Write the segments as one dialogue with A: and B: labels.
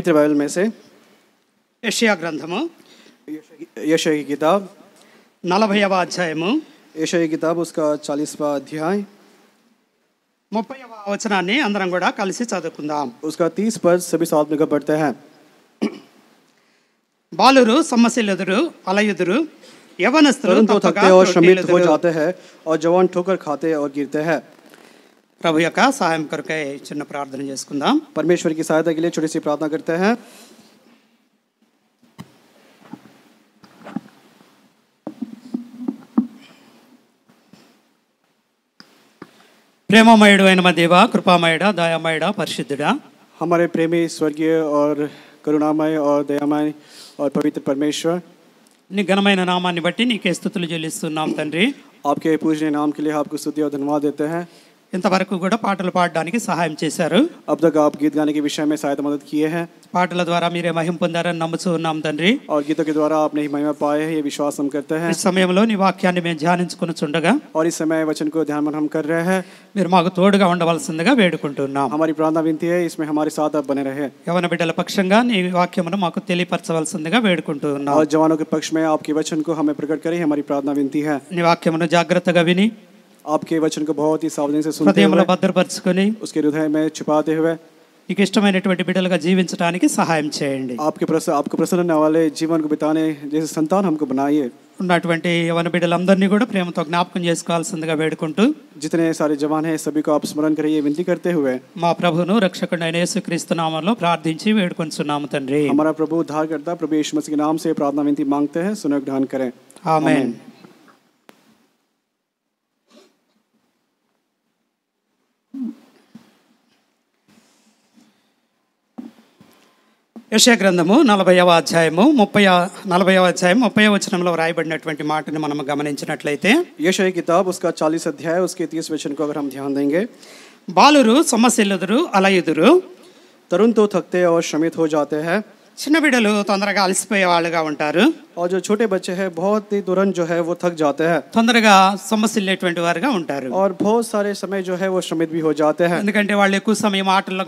A: पवित्र बाइबल में से यशिया ग्रंथम यशो की किताब नलभ अध्याय यशो की किताब उसका चालीसवा अध्याय मुफयवा वचना अंदर कल से चाहक उसका तीस पर सभी साथ में पढ़ते हैं बालुरु समसेलदुरु अलयदुरु यवनस्त्र तो थकते और श्रमित हो जाते हैं और जवान ठोकर खाते और गिरते हैं ప్రభు యొక్క సహాయం కొరకై చిన్న ప్రార్థన చేసుకుందాం పరమేశ్వరికి సహాయతకి చుడిసి ప్రార్థన కర్తే హై ప్రేమమయుడు అయిన మా దేవ కృపామయుడ దయామయుడ పరిశుద్ధుడా हमारे प्रेमी स्वर्गीय और करुणामय और दयामय और पवित्र परमेश्वर నీ ఘనమైన నామాన్ని బట్టి నీకే స్థుతులు చెల్లిస్తున్నాం తండ్రి आपके पूजनीय नाम के लिए आपको स्तुति और धन्यवाद देते हैं इंतरकू पटल पड़ा विषय में द्वारा और इस समय को ध्यान हमारी प्रार्थना बने रहे बिडल पक्ष नी वाक्य तेपरचवल जवानों के पक्ष में आपके वचन को हमें प्रकट करें हमारी प्रार्थना विनती है विनी आपके वचन को बहुत ही सावधानी से सुनते హృదయంలో हुए భద్రపరచుకొని उसके हृदय में छुपाते हुए బిడ్డలుగా జీవించడానికి సహాయం చేయండి आपके प्रसन्न आपको प्रसन्न जीवन को ఉన్నటువంటి యవన బిడ్డలందరినీ కూడా ప్రేమతో జ్ఞాపకం చేసుకోవాల్సిందిగా వేడుకుంటూ जितने सारे जवान हैं सभी को आप स्मरण करिए विनती करते మా ప్రభును రక్షకుడు అయిన యేసుక్రీస్తు నామంలో ప్రార్థించి వేడుకొంచున్నాము తండ్రి हमारा प्रभु उद्धारकर्ता प्रभु यीशु मसीह के नाम से प्रार्थना विनती मांगते हैं सुनो ग्रहण करें ఆమెన్ యశగ్రంథము నలభైవ అధ్యాయము ముప్పై నలభైవ అధ్యాయం ముప్పై వచనంలో వ్రాయబడినటువంటి మాటను మనం గమనించినట్లయితే యశయ కితాబ్ ఉస్కా చాలీస్ అధ్యాయ ఉస్కే తీస్ వచన को अगर हम ध्यान देंगे బాలురు సమస్యలుదురు అలయుదురు तरुण तो थकते और श्रमित हो जाते हैं చిన్న तुंदर తొందరగా అలసిపోయే और जो छोटे बच्चे हैं बहुत ही तुरंत जो है वो थक जाते हैं तुंदर समस्या వారుగా और बहुत सारे समय जो है वो श्रमित भी हो जाते हैं वाले कुछ समय आटल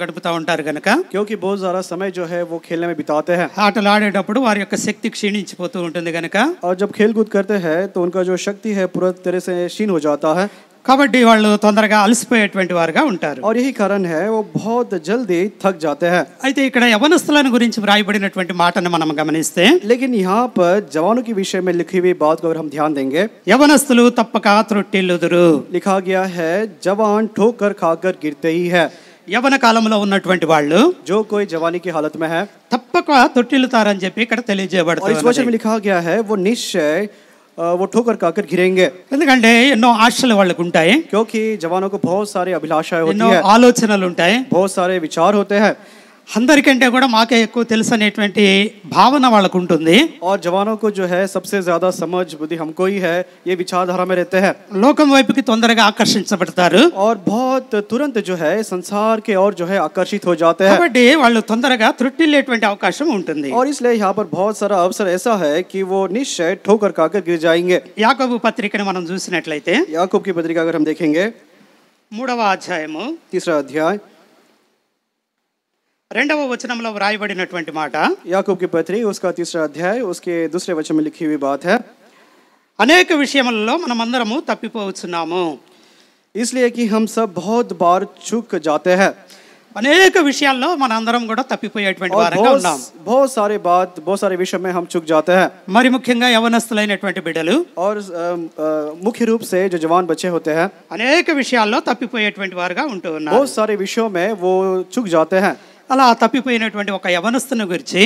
A: क्योंकि बहुत सारा समय जो है वो खेलने में बिताते हैं आटल आड़ेट वार्ति क्षीणी శక్తి और जब खेल कूद करते हैं तो उनका जो शक्ति है पूरा तरह से क्षीण हो जाता है కాబట్టి వాళ్ళు తొందరగా అలసిపోయేటువంటి వారుగా ఉంటారు और यही कारण है वो बहुत जल्दी थक जाते हैं అయితే ఇక్కడ యవనస్తులను గురించి వ్రాయబడినటువంటి మాటను మనం గమనిస్తే लेकिन यहाँ पर जवानों के विषय में लिखी हुई बात को अगर हम ध्यान देंगे యవనస్తులు తప్పక త్రొట్టిల్లుదురు लिखा गया है जवान ठोकर खाकर गिरते ही है యవన కాలంలో ఉన్నటువంటి వాళ్ళు జో కోయి జవానీ కి హాలత్ మే హై తప్పక తొట్టిల్లుతారని చెప్పి ఇక్కడ తెలియజేయబడుతుంది और इस वचन में लिखा गया है वो निश्चय वो ठोकर खाकर गिरेंगे ఎందుకంటే ఎన్నో ఆశలు వాళ్ళకు ఉంటాయి क्योंकि जवानों को बहुत सारे अभिलाषाएं होती है ఆలోచనలు बहुत सारे विचार होते हैं अंदर కూడా మాకే ఎక్కువ తెలుసు అనేటువంటి और जवानों को जो है सबसे ज्यादा समझ बुद्धि हमको ही है ये विचारधारा में रहते हैं लोकम లోకం की तुंदर आकर्षित और बहुत तुरंत जो है संसार के और जो है आकर्षित हो जाते हैं కాబట్టి వాళ్ళు తొందరగా త్రుట్టిల్లేటువంటి और इसलिए यहाँ पर बहुत सारा अवसर ऐसा है कि वो निश्चय ठोकर खाकर गिर जाएंगे याकूब యాకోబు ने మనం చూసినట్లయితే याकूब की पत्रिका अगर हम देखेंगे मूडवा अध्याय तीसरा अध्याय రెండవ వచనములో రాయబడినటువంటి మాట యాకోబుకి పత్రిక 3వ అధ్యాయం उसके दूसरे वचन में लिखी हुई बात है अनेक విషయమల్లో మనమందరం తప్పిపోవుచున్నాము ఇస్लियेకి हम सब बहुत बार चूक जाते हैं अनेक విషయాల్లో మనమందరం కూడా తప్పిపోయేటువంటి వరంగ ఉన్నాం బో సారీ బాత్ బో సారీ విషయమే हम चूक जाते हैं मरी ముఖ్యంగా యవనస్థులైనటువంటి బిడ్డలు ఆర్ ముఖ్య रूप से जो जवान بچے hote hain अनेक విషయాల్లో తప్పిపోయేటువంటి వరంగ ఉంట ఉన్నారు బో సారీ విషయమే वो चूक जाते हैं అలా తపిపోయినటువంటి ఒక యవనస్తుని గురించి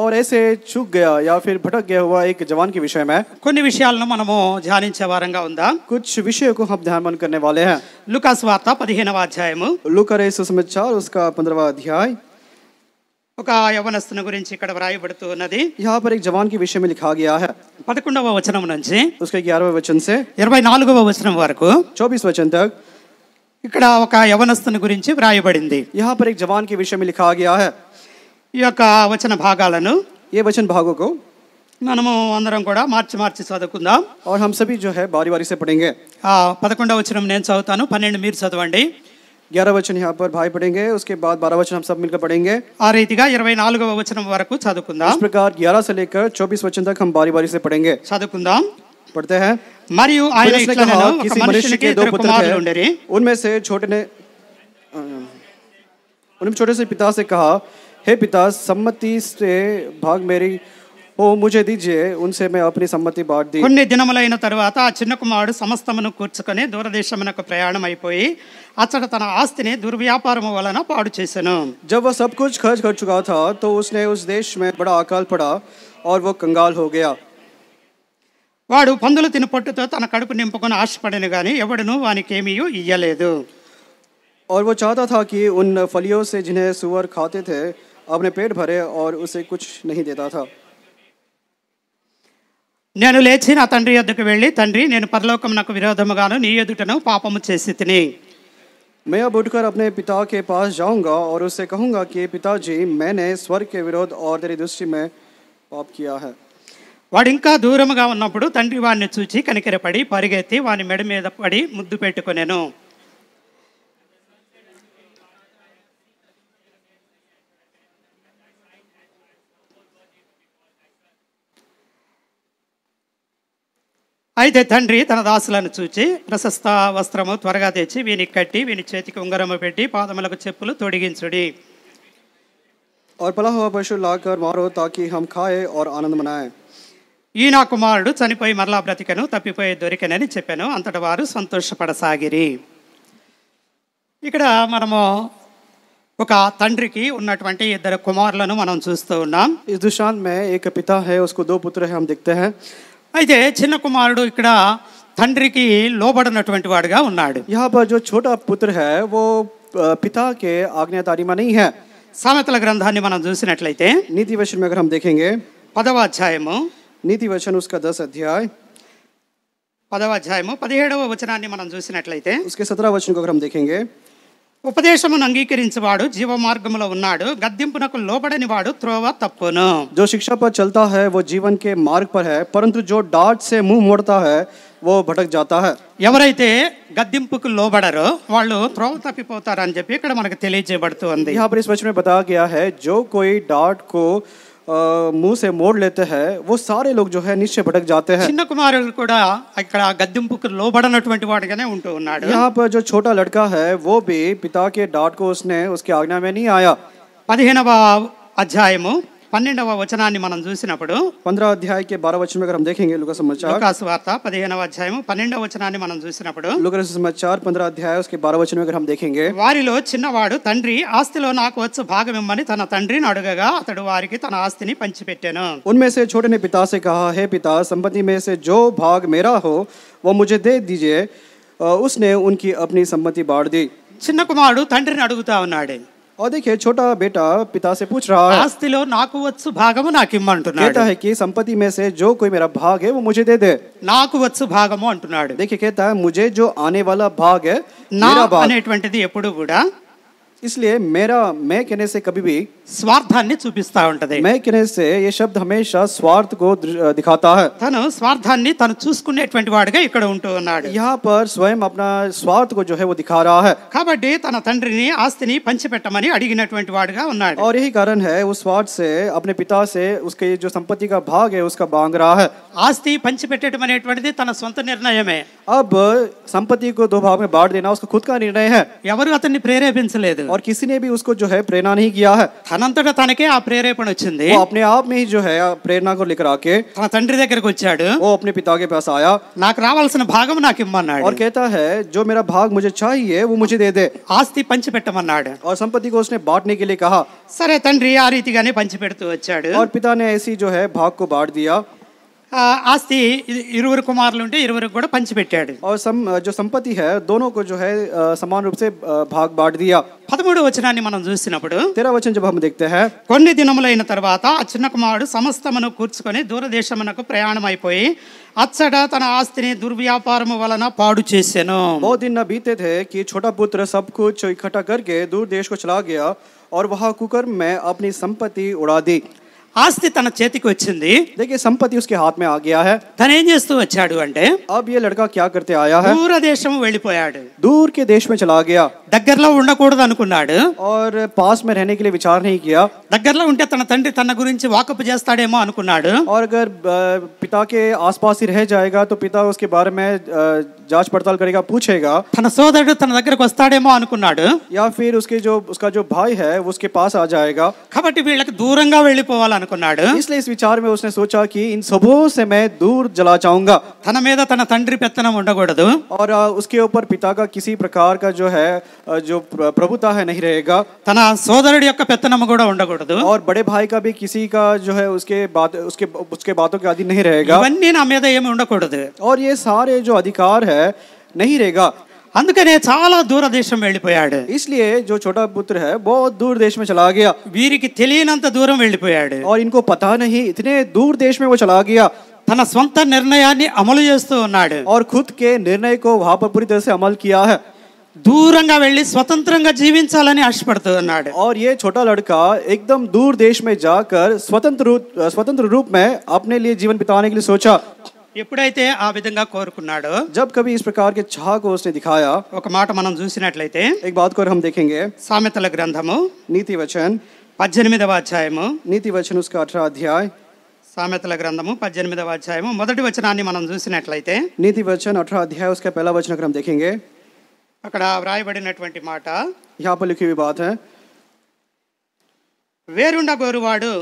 A: ఓరేసే చుగ్గయా యా ఫిర్ భటగ్ గయా హవా ఏక్ జవాన్ కి విషయమే కుని విషయాలను మనము ధ్యానించే వరంగ ఉంద్ కుచ్ విషయకు ఉపధారణ మన కర్నే వాలే హ లూకాస్ వాత్త 15వ అధ్యాయము లూకా రేసు సమచార్ uska 15వ అధ్యాయయ ఒక యవనస్తుని గురించి ఇక్కడ రాయబడుతున్నది యాపరి ఏక్ జవాన్ కి విషయమే లిఖా గయా హ 19వ వచనము నుంచి uske 16వ వచన సే 184వ వచన వరకు 24వ వచన తక్ ఇక్కడ ఒక యవనస్తుని గురించి వ్రాయబడింది यहाँ पर एक जवान के विषय में लिखा गया है ఈ యొక్క వచన భాగాలను ये वचन भागों మనము అందరం కూడా మార్చి మార్చి చదువుకుందాం और हम सभी जो है बारी बारी से पढ़ेंगे ఆ పదకొండవ వచనం నేను చదువుతాను పన్నెండు మీరు చదవండి ग्यारह वचन यहाँ पर भाई पढ़ेंगे उसके बाद बारह वचन हम सब मिलकर पढ़ेंगे ఆ రీతిగా ఇరవై నాలుగవ వచనం వరకు इस చదువుకుందాం प्रकार ग्यारह से लेकर चौबीस वचन तक हम बारी बारी से पढ़ेंगे చదువుకుందాం पढ़ते हैं మరియు ఆయన ఇట్లనెను ఒక మనుషునికి ఇద్దరు కుమారులు ఉండేరి उनमें से छोटे ने उनमें छोटे से पिता से कहा हे पिता सम्मति से भाग मेरी ఓ ముజే దిజే ఉన్సే మే అప్ని సమ్మతి బాట్ ది కొన్ని దినములైన తరువాత ఆ చిన్న కుమారుడు సమస్తమును కూర్చుకొని దూరదేశమునకు ప్రయాణం అయిపోయి అతడు తన ఆస్తిని దుర్వ్యాపారం వలన పాడు చేశాను జబ్ వో సబ్ కుచ్ ఖర్చ్ కర్ చుకా థా తో ఉస్నే ఉస్ దేశ్ మే బడా అకాల్ పడా और वो कंगाल हो गया వాడు పందులు తిన పట్టతో తన కడుపు నింపుకొని ఆశపడనే గాని ఎవ్వడు వానికి ఏమియు ఇవ్వలేదు. और वो चाहता था कि उन फलियों से जिन्हें सुअर खाते थे अपने पेट भरे और उसे कुछ नहीं देता था. నేను లేచి నా తండ్రి యొద్దకు వెళ్ళి తండ్రి నేను పరలోకమనుకు విరోధముగాను నీ యొద్దట న పాపము చేసితిని. మే అబొడుక ర apne pita ke paas jaunga aur usse kahunga ki pitaji maine swarg ke virodh aur teri drishti mein paap kiya hai. వాడు ఇంకా దూరంగా ఉన్నప్పుడు తండ్రి వాడిని చూచి కనికరపడి పరిగెత్తి వాని మెడ మీద పడి ముద్దు పెట్టుకునేను అయితే తండ్రి తన దాసులను చూచి ప్రశస్త వస్త్రము త్వరగా తెచ్చి వీని కట్టి వీని చేతికి ఉంగరము పెట్టి పాదములకు చెప్పులు తొడిగించుడి और भला हुआ पशु लाकर मारो ताकि हम खाए और आनंद मनाएं ఈనా కుమారడు చనిపోయి మరలా బతికెను తప్పిపోయి దొరికనేని చెప్పాను అంతట వారు సంతోషపడ సాగిరి ఇక్కడ మనము ఒక తండ్రికి ఉన్నటువంటి ఇద్దరు కుమారలను మనం చూస్తూ ఉన్నాం ఇదుశాం మే ఏక పితా హై ఉస్కో దో పుత్ర హై హం దితతే హై ఇదే చిన్న కుమారడు ఇక్కడ తండ్రికి లోబడనటువంటి వాడగా ఉన్నాడు యాబా జో చోటా పుత్ర హై वो పితా కే ఆజ్ఞాతారీమా نہیں హై సమతల గ్రంధాని మన చూసినట్లయితే నీతివశ్రి మేగరం دیکھیں گے۔ పదవఛాయమ నీతి వచన उसका 10 అధ్యాయ పదవ అధ్యాయము పదిహేడవ వచనాన్ని మనం చూసినట్లయితే उसके 17 వచనం को हम देखेंगे ఉపదేశమును అంగీకరించేవాడు జీవ మార్గంలో ఉన్నాడు గద్దింపునకు లోబడని వాడు త్రోవ తప్పును जो शिक्षा पर चलता है वो जीवन के मार्ग पर है परंतु जो डांट से मुंह मोड़ता है वो भटक जाता है ఎవరైతే గద్దింపుకు లోబడరో వాళ్ళు త్రోవ తప్పిపోతారని చెప్పి ఇక్కడ మనకు తెలియజేయబడుతుంది यहाँ पर इस वचन में बताया गया है जो कोई डांट को मुंह से मोड़ लेते हैं वो सारे लोग जो है निश्चय भटक जाते हैं చిన్న కుమారులు కూడా లోబడనటువంటి ఉంటూ ఉన్నాడు यहाँ पर जो छोटा लड़का है वो भी पिता के डांट को उसने उसके आज्ञा में नहीं आया పదిహేనవ అధ్యాయము 12వ వచనాన్ని మనం చూసినప్పుడు 13వ అధ్యాయంకి 12వ వచనంగరం देखेंगे लुकासవార్త 15వ అధ్యాయము 12వ వచనాన్ని మనం చూసినప్పుడు లూకాస్ సమాచార 15వ అధ్యాయంకి 12వ వచనంగరం మనం देखेंगे వారిలో చిన్నవాడు తండ్రి ఆస్తిలో నాకు వచ్చే భాగం ఇవ్వమని తన తండ్రిని అడగగా అతడు వారికి తన ఆస్తిని పంచి పెట్టను. उनमें से छोटనే पिता से कहा हे पिता संपत्ति में से जो भाग मेरा हो वो मुझे दे दीजिए उसने उनकी अपनी संपत्ति बांट दी చిన్న కుమారుడు తండ్రిని అడుగుతా ఉన్నాడు और देखिए छोटा बेटा पिता से पूछ रहा है ఆస్తిలో నాకు వచ్చు భాగము నాకు ఇమ్మంటున్నాడు कहता है कि संपत्ति में से जो कोई मेरा भाग है वो मुझे दे दे నాకు వచ్చు భాగము అంటున్నాడు देखिए कहता है मुझे जो आने वाला भाग है ना मेरा भाग అనేటువంటిది ఎప్పుడు కూడా इसलिए मेरा मैं कहने से कभी भी స్వార్థాన్ని చూపిస్తా ఉంటది मैं कहने से ये शब्द हमेशा स्वार्थ को दिखाता है తను స్వార్థాన్ని తను చూసుకునేటువంటి ఇక్కడ यहाँ पर स्वयं अपना स्वार्थ को जो है वो दिखा रहा है కాబట్టి తన తండ్రిని ఆస్తిని పంచిపెట్టమని అడిగినటువంటి వాడుగా ఉన్నాడు और यही कारण है वो स्वार्थ से अपने पिता से उसके जो संपत्ति का भाग है उसका मांग रहा है ఆస్తి పంచిపెట్టడం అనేటువంటిది తన సొంత నిర్ణయమే अब संपत्ति को दो भाग में बांट देना उसका खुद का निर्णय है ఎవరు అతన్ని ప్రేరేపించలేదు और किसी ने भी उसको जो है प्रेरणा नहीं किया है प्रेरण वो अपने आप में ही जो है प्रेरणा को लेकर आके తన తండ్రి वो अपने पिता के पास आया నాకు రావాల్సిన भागम ना कि और कहता है जो मेरा भाग मुझे चाहिए वो मुझे दे दे आस्ती पंच और संपत्ति को उसने बांटने के लिए कहा सर तंड्री आ रही थी पंच और पिता ने ऐसी जो है भाग को बांट दिया ఆస్తి ఇరువురు కుమారులు ఉంటే ఇరువురికి కూడా పంచిపెట్టాడు జో సంపత్తి హై దోనో కో జో హై సమాన రూప్ సే భాగ్ బాట్ దియా పదమూడు వచనాన్ని మనం చూసినప్పుడు తెరా వచన జబ్ హమ్ దేఖతే హై కొన్ని దినములైన తర్వాత ఆ చిన్న కుమారుడు సమస్తమును కూర్చుకొని దూరదేశమునకు ప్రయాణం అయిపోయి అచ్చట తన ఆస్తిని దుర్వ్యాపారము వలన పాడు చేశాను బహు దిన బీతే థే కి ఛోటా పుత్ర సబ్ కుచ్ ఇకఠా కర్కే దూర్ దేశ్ కో చలా గయా और वहाँ कुकर में अपनी संपत्ति उड़ा दी ఆస్తి తన చేతికి వచ్చింది దానికి సంపత్తి उसके हाथ में आ गया है ధనేస్తే వచ్చాడు అంటే ఆ బియ లड़का क्या करते आया है पूरा देशम వెళ్ళి పోయాడు దూూర్ కి దేశమే چلا گیا దక్కర్ల ఉండకూడదు అనుకున్నాడు aur पास में रहने के लिए विचार नहीं किया దక్కర్ల ఉంట తన తండ్రి తన గురించి వాకప్ చేస్తాడేమో అనుకున్నాడు aur gar pita ke aas paas hi reh jayega to pita uske bare mein जांच पड़ताल करेगा पूछेगा तन తన సోదరుడు తన దగ్గరకు వస్తాడేమో అనుకున్నాడు या फिर उसके जो उसका जो भाई है वो उसके पास आ जाएगा కాబట్టి వీళ్ళకి దూరంగా వెళ్ళిపోవాలనుకున్నాడు इसलिए इस विचार में उसने सोचा कि इन सबों से मैं दूर जला जाऊंगा तन మీద తన తండ్రి పెత్తనం ఉండకూడదు और उसके ऊपर पिता का किसी प्रकार का जो है जो प्रभुता है नहीं रहेगा తన సోదరుడి యొక్క పెత్తనం కూడా ఉండకూడదు और बड़े भाई का भी किसी का जो है उसके बात उसके उसके बातों के आदि नहीं रहेगा ఇవన్నీ నా మీద ఏమి और ये सारे जो अधिकार है नहीं रहेगा అందుకనే చాలా దూర దేశం వెళ్ళిపోయాడు ఇస్లియే జో చోటా పుత్ర హై బహుత్ దూర దేశ్ మే చలా గయా వీరికి తెలియనంత దూరం వెళ్ళిపోయాడు ఆర్ ఇన్కో పతా నహీ ఇతనే దూర దేశ్ మే వో చలా గయా తన సొంత నిర్ణయాన్ని అమలు చేస్తూ ఉన్నాడు ఆర్ ఖుద్ కే నిర్ణయ కో వహా పర్ పూరి తరహ సే అమల్ కియా హై దూరంగా వెళ్ళి స్వతంత్రంగా జీవించాలని ఆశపడుతూ ఉన్నాడు और ये छोटा लड़का एकदम दूर देश में जाकर स्वतंत्र स्वतंत्र रूप में अपने लिए जीवन बिताने के लिए सोचा ఎప్పుడైతే ఆ విధంగా కోరుకున్నాడో జబ్ కవి ఇస్ ప్రకార్ కే చాహ కో ఉస్నే దిఖాయా ఒక మాట మనం చూసినట్లయితే ఏక్ బాత్ కో హమ్ దేఖేంగే సామెతల గ్రంథము నీతి వచన్ పద్దెనిమిదవ అధ్యాయము నీతి వచన్ ఉస్కా అఠరా అధ్యాయ సామెతల గ్రంథము పద్దెనిమిదవ అధ్యాయము మొదటి వచనాన్ని మనం చూసినట్లయితే నీతి వచన అఠరా అధ్యాయ ఉస్కా వచన క్రమ దేఖేంగే అక్కడ వ్రాయబడినటువంటి మాట యాపలికి బాత వేరుండగోరువాడు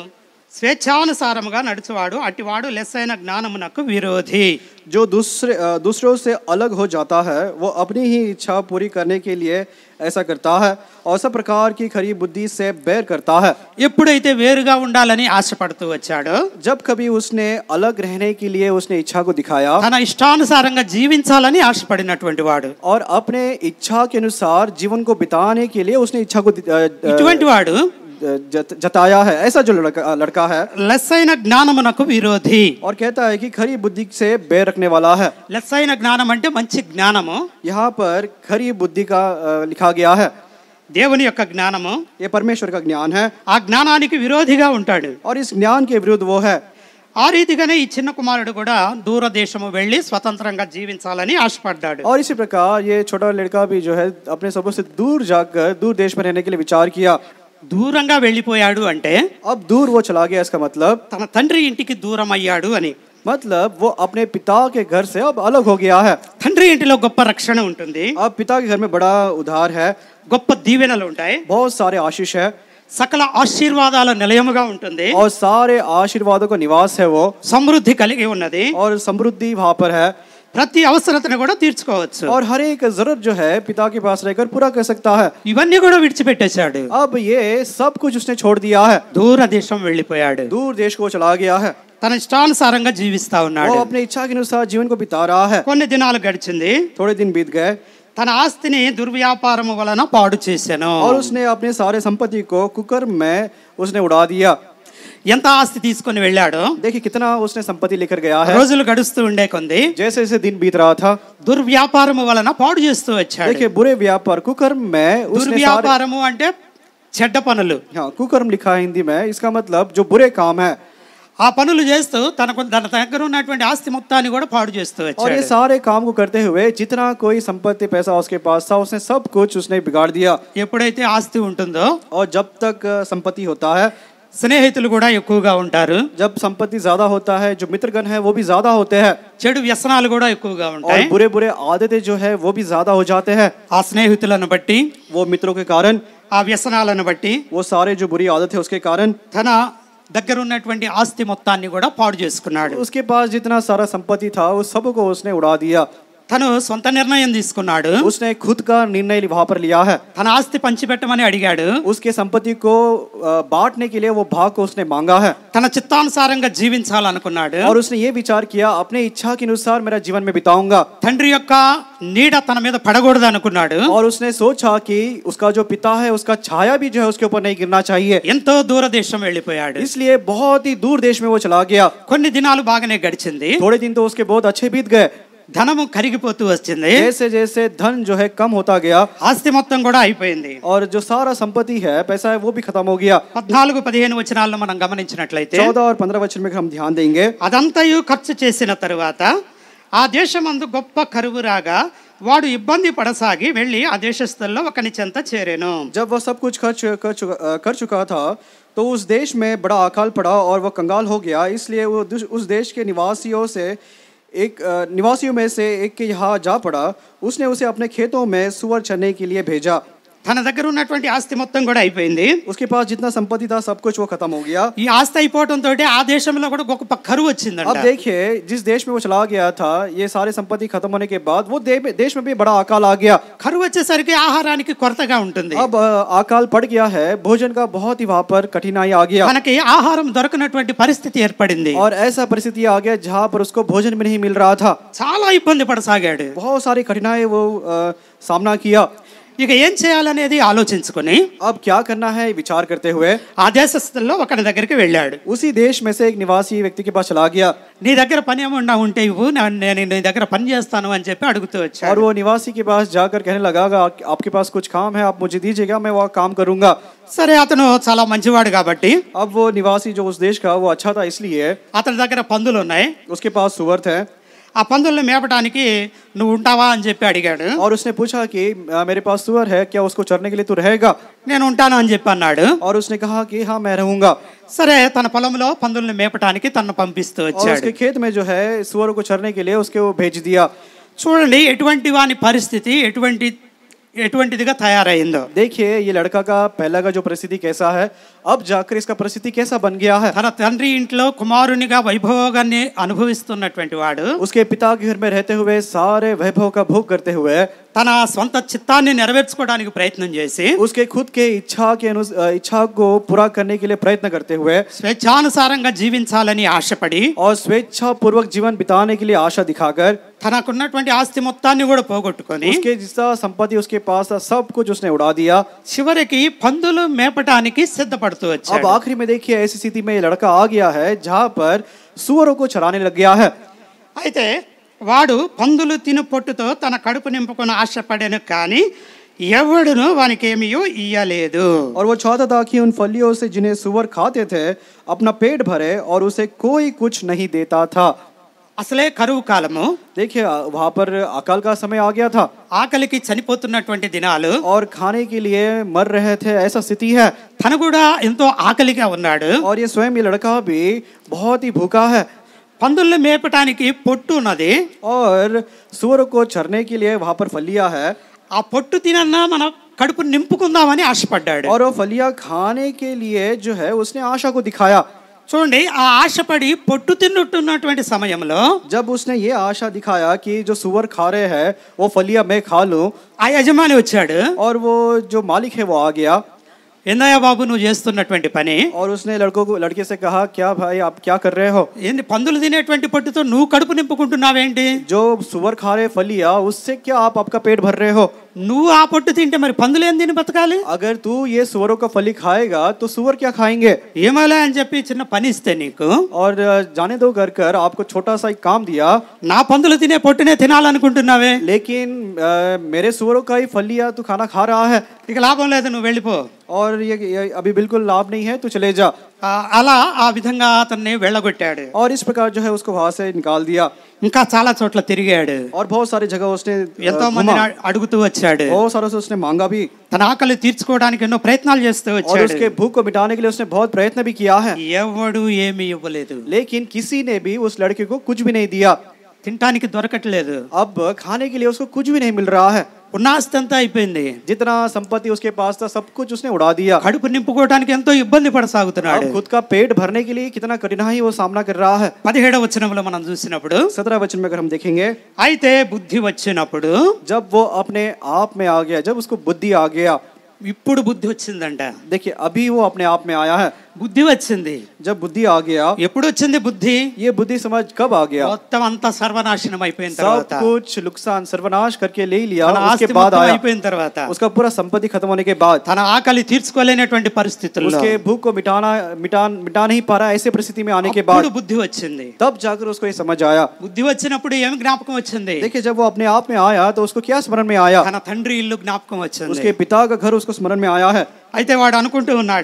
A: विरोधी जो दूसरे दूसरों से अलग हो जाता है वो अपनी ही इच्छा पूरी करने के लिए ऐसा करता है और सब प्रकार की खरी बुद्धि से बैर करता है इपड़े वेरगा ఉండాలని ఆశపడుతూ जब कभी उसने अलग रहने के लिए उसने इच्छा को दिखाया తన ఇష్టానుసారంగా జీవించాలని आश पड़न और अपने इच्छा के अनुसार जीवन को बिताने के लिए उसने इच्छा को जताया है ऐसा जो लड़का लड़का है లెస్సైన జ్ఞానమునకు विरोधी और कहता है कि खरी बुद्धि से बैर रखने वाला है లెస్సైన ज्ञान అంటే మంచి यहाँ पर खरी बुद्धि का लिखा गया है దేవుని యొక్క జ్ఞానము ये परमेश्वर का ज्ञान है ఆ జ్ఞానానికి విరోధిగా ఉంటాడు और इस ज्ञान के विरुद्ध वो है ఆ రీతిగానే ఈ చిన్న కుమారుడు కూడా దూరదేశము వెళ్ళి స్వతంత్రంగా జీవించాలని ఆశపడ్డాడు और इसी प्रकार ये छोटा लड़का भी जो है अपने सबों से दूर जाकर दूर देश में रहने के लिए विचार किया దూరంగా వెళ్ళిపోయాడు అంటే అబ్ దూర్ వో చలా గయా ఇస్కా మతలబ్ తన తండ్రి ఇంటికి దూరం అయ్యాడు అని మతలబ్ వో అప్నే పితా కే ఘర్ సే అబ్ అలగ్ హో గయా హై తండ్రి ఇంటిలో గొప్ప రక్షణ ఉంటుంది అబ్ పితా కే ఘర్ మే బడా ఉధార్ హై గొప్ప దీవెనలు ఉంటాయి బహుత్ సారే ఆశీష్ హై సకల ఆశీర్వాదాల నిలయముగా ఉంటుంది और सारे ఆశీర్వాదకు निवास है वो సమృద్ధి కలిగి ఉన్నది और సమృద్ధి वहां पर है ప్రతి అవసరతను కూడా और हर एक जरूरत जो है पिता के पास रहकर पूरा कर सकता है ఇవన్నీ కూడా अब ये सब कुछ उसने छोड़ दिया है దూర దేశం दूर देश को चला गया है తన ఇష్టానుసారంగా జీవిస్తా ఉన్నాడు वो अपने इच्छा के अनुसार जीवन को बिता रहा है కొన్ని దినాలు గడిచింది थोड़े दिन बीत गए తన ఆస్తిని దుర్వ్యాపారము వలన పాడు చేశాను और उसने अपने सारे संपत्ति को कुकर में उसने उड़ा दिया ఎంత ఆస్తి తీసుకొని వెళ్ళాడో देखिए कितना उसने संपत्ति लेकर गया है రోజులు గడుస్తూ ఉండే కొంది जैसे जैसे दिन बीत रहा था దుర్వ్యాపారము వలన పాడు చేస్తూ వచ్చాడు देखिए बुरे व्यापार कुकर्म में उसने सारे దుర్వ్యాపారము అంటే చెడ్డ పనులు हाँ कुकर्म लिखा है हिंदी में इसका मतलब जो बुरे काम है ఆ పనులు చేస్తూ తనకు తన దగ్గర ఉన్నటువంటి ఆస్తి మొత్తాన్ని కూడా పాడు చేస్తూ सारे काम को करते हुए जितना कोई संपत्ति पैसा उसके पास था उसने सब कुछ उसने बिगाड़ दिया ఎప్పుడైతే ఆస్తి ఉంటుందో और जब तक संपत्ति होता है स्नेंटर जब संपत्ति ज्यादा होता है जो मित्रगण है वो भी ज्यादा होते हैं चेड़ व्यसना बुरे बुरे आदतें जो है वो भी ज्यादा हो जाते हैं आ स्ने बट्टी वो मित्रों के कारण आ వ్యసనాలను बट्टी वो सारे जो बुरी आदत है उसके कारण తన दगर ఉన్నటువంటి मोता మొత్తాన్ని కూడా उसके पास जितना सारा संपत्ति था वो को उसने उड़ा दिया తను సొంత నిర్ణయం తీసుకున్నాడు उसने खुद का निर्णय वहां पर लिया है తన ఆస్తి పంచిపెట్టమని అడిగాడు उसके संपत्ति को बांटने के लिए वो भाग को उसने मांगा है తన చిత్తానుసారంగా జీవించాలనుకున్నాడు और उसने ये विचार किया अपने इच्छा के अनुसार मेरा जीवन में बिताऊंगा తండ్రి యొక్క నీడ తన మీద పడకూడదు అనుకున్నాడు और उसने सोचा कि उसका जो पिता है उसका छाया भी जो है उसके ऊपर नहीं गिरना चाहिए ఎంతో దూర దేశం వెళ్ళిపోయాడు इसलिए बहुत ही दूर देश में वो चला गया కొన్ని దినాలు బాగానే గడిచింది थोड़े दिन तो उसके बहुत अच्छे बीत गए ధనము కరిగిపోతూ వస్తుంది. యేసేయే ధన జోహే కమ హోతా గయా హాస్తేమత్తం కొడై అయిపోయింది. ఆరు జో సారా సంపత్తి హే, పైసా హే, వో బి ఖతమ్ హో గయా. 14 కో 15వ వచనాలన మనం గమనించినట్లైతే 14వ ఆర్ 15వ వచనమేకు మనం ధ్యాన్ దేంగే. అదంతయు ఖర్చు చేసిన తరువాత ఆ దేశమందు గొప్ప కరువు రాగా వాడు ఇబ్బంది పడ సాగి వెళ్ళి ఆ దేశస్థులకొక నిచంత చేరేను. జో బో సబ్ కుచ్ ఖర్చుయ కర్చుకా థా తో ఉస్ దేశ మే బడా ఆకాల్ పడా ఔర్ వో కంగాల్ హో గయా. ఇస్లియే వో ఉస్ దేశ కే నివాసియో సే एक निवासियों में से एक के यहाँ जा पड़ा उसने उसे अपने खेतों में सुअर चरने के लिए भेजा తన దగ్గర ఉన్నటువంటి ఆస్తి మొత్తం కూడా అయిపోయింది उसके पास जितना संपत्ति था सब कुछ वो खत्म हो गया ఈ ఆస్తి తోటి ఆ దేశంలో కూడా గొప్ప కరువు వచ్చిందంట अब देखिए जिस देश में वो चला गया था ये सारे संपत्ति खत्म होने के बाद वो देश में भी बड़ा अकाल आ गया వచ్చే సరికి ఆహారానికి కొరతగా ఉంటుంది अब अकाल पड़ गया है भोजन का बहुत ही वहां पर कठिनाई आ गया మనకి ఆహారం దొరకనటువంటి పరిస్థితి ఏర్పడింది और ऐसा परिस्थिति आ गया जहाँ पर उसको भोजन भी नहीं मिल रहा था చాలా ఇబ్బంది పడసాగాడు बहुत सारी कठिनाई वो सामना किया ఇక ఏం చేయాలనేది ఆలోచించుకొని ఆబ్ క్యా కర్నా హై విచార్ కర్తే హుయే ఆధ్యశస్తన లో అక్కడ దగ్గరికి వెళ్ళాడు ఉసి దేశ మెసేజ్ నివాసి వ్యక్తి కిపా چلا گیا۔ నీ దగ్గర పని ఏమున్నా ఉంటే ఇవు నేను నీ దగ్గర పని చేస్తాను అని చెప్పి అడుగుతూ వచ్చాడు ఆ నివాసి కి బాస్ जाकर कहने लगेगा आपके पास कुछ काम है आप मुझे दीजिएगा मैं वह काम करूंगा सर अत्यंत చాలా మంచివాడు కాబట్టి అబ్బో నివాసి జో उस देश का वो अच्छा था इसलिए ఆతల్ దగ్గర పందులు ఉన్నాయి उसके पास सुవర్త है అపంధులని మేపడానికి నుంటవా అని చెప్పి అడిగాడు. ఔరస్నే पूछा कि मेरे पास सुअर है क्या उसको चरने के लिए तू रहेगा? నేను ఉంటాను అని చెప్పి అన్నాడు. ఔరస్నే కహా కి హా మే ਰਹूंगा. సరే తన పలములో పంధులని మేపడానికి తనని పంపిస్తా వచ్చాడు. उसके खेत में जो है सुअरों को चरने के लिए उसको वो भेज दिया. సోర్లీ 820 ની પરિસ્થિતિ 820 820 దిగా తయారయిందో. देखिए ये लड़का का पहला का जो प्रसिद्धि कैसा है अब जाकर इसका परिस्थिति कैसा बन गया है తన తండ్రి ఇంట్లో కుమారునిగా వైభోగాన్ని అనుభవిస్తున్నటువంటి उसके पिता के घर में रहते हुए सारे वैभव का भोग करते हुए తన సొంత చిత్తాన్ని నెరవేర్చుకోవడానికి ప్రయత్నం చేసి उसके खुद के इच्छा के अनुस इच्छा को पूरा करने స్వేచ్ఛానుసారంగా జీవించాలని ఆశపడి और स्वेच्छा पूर्वक जीवन बिताने के लिए आशा दिखाकर తనకున్నటువంటి ఆస్తి మొత్తాన్ని కూడా పోగొట్టుకొని उसके जितना संपत्ति उसके पास था सब कुछ उसने उड़ा दिया చివరికి పందులు మేపటానికి సిద్ధపడుతుంది तो अच्छा अब आखिरी में देखिए ऐसी स्थिति में ये लड़का आ गया है जहाँ पर सुअरों को चराने लग गया है వాడు పందులు తిను పొట్టుతో తన కడుపు నింపుకొని కానీ ఎవడును ఇయ్యలేదు और वो चाहता था उन फलियों से जिन्हें सुअर खाते थे अपना पेट भरे और उसे कोई कुछ नहीं देता था असले కరువు కాలము देखिए वहाँ पर अकाल का समय आ गया था आकल की ఆకలికి చనిపోతున్నటువంటి దినాలు और खाने के लिए मर रहे थे ऐसा स्थिति है తను కూడా ఎంతో ఆకలిగా ఉన్నాడు और ये स्वयं ये लड़का भी बहुत ही भूखा है పందుల్ని మేపటానికి పొట్టు ఉన్నది और सूर को चरने के लिए वहाँ पर फलिया है आ ఆ పొట్టు తినన్నా మన కడుపు నింపుకుందామని ఆశపడ్డాడు और वो फलिया खाने के लिए जो है उसने आशा को दिखाया चूँगी आ आश पड़ पट्ट तिन्टे समय जब उसने ये आशा दिखाया कि जो सुअर खा रहे है वो फलिया मैं खा लूँ आ और वो जो मालिक है वो आ गया इंदाया बाबू पनी और उसने लड़कों को लड़के से कहा क्या भाई आप क्या कर रहे हो पंदल तिने तो नु कड़प जो सुवर खा रहे फलिया उससे क्या आप आपका पेट भर रहे हो ను ఆ పొట్టు తింటే మరి పందుల ఏం తిననిపతకాలి అగర్ తూ యే సువరో కా ఫలి ఖాయేగా తో సువర్ క్యా ఖాయేంగే యె మలయని చెప్పి చిన్న పనిస్తా నీకు ఆరే జానే దో గర్కర్ ఆప్కో చోటా సాయ్ కామ్ దియా నా పందుల తినే పొట్టనే తినాలనుకుంటున్నావే లేకిన్ మేరే సువరో కా ఫలియా తూ ఖానా ఖా రహా హై ఇక్లాబ్ ఒలేతే ను వెళ్ళిపో और ये, ये अभी बिल्कुल लाभ नहीं है तो चले जा అలా ఆ విధంగా అతన్ని వెళ్ళగొట్టాడు और इस प्रकार जो है उसको वहां से निकाल दिया ఇంకా చాలా చోట్ల తిరిగాడు और बहुत सारी जगह उसने ఎంతో మందిని అడుగుతూ వచ్చాడు बहुत सारों से उसने मांगा भी తన ఆకలి తీర్చుకోవడానికి ఎన్నో ప్రయత్నాలు చేస్తూ వచ్చాడు के लिए उसने बहुत प्रयत्न भी किया है ఎవడు ఏమీ ఇవ్వలేదు लेकिन किसी ने भी उस लड़के को कुछ भी नहीं दिया తినడానికి దొరకట్లేదు अब खाने के लिए उसको कुछ भी नहीं मिल रहा है जितना संपत्ति उसके पास था सब कुछ उसने उड़ा दिया खड़ निपटाने पड़ सा खुद का पेट भरने के लिए कितना कठिनाई वो सामना कर रहा है पदहेड़ वचन मन चूस सत्रह वचन में अगर हम देखेंगे आते बुद्धि वचन जब वो अपने आप में आ गया जब उसको बुद्धि आ गया इपड़ बुद्धि वे देखिये अभी वो अपने आप में आया है బుద్ధి వచ్చింది జబ్ బుద్ధి आ गया ఎప్పుడు వచ్చింది బుద్ధి ఏ బుద్ధి సమాజ్ కబ్ ఆ గయా మొత్తం అంతా సర్వనాశనం అయిపోయిన తర్వాత सब कुछ नुकसान सर्वनाश करके ले लिया उसके बाद అయిపోయిన తర్వాత उसका पूरा संपत्ति खत्म होने के बाद తన ఆకలి తీర్చుకోలేనటువంటి పరిస్థితుల్లో उसके भूख को मिटाना मिटा मिटा नहीं पा रहा ऐसे परिस्थिति में आने के बाद బుద్ధి వచ్చింది तब जाकर उसको ये समझ आया బుద్ధి వచ్చినప్పుడు ఏమి జ్ఞాపకం వచ్చింది जब वो अपने आप में आया तो उसको क्या स्मरण में आया తన తండ్రి ఇల్లు జ్ఞాపకం వచ్చింది उसके पिता का घर उसको स्मरण में आया है అయితే వాడు అనుకుంటూ ఉన్నాడు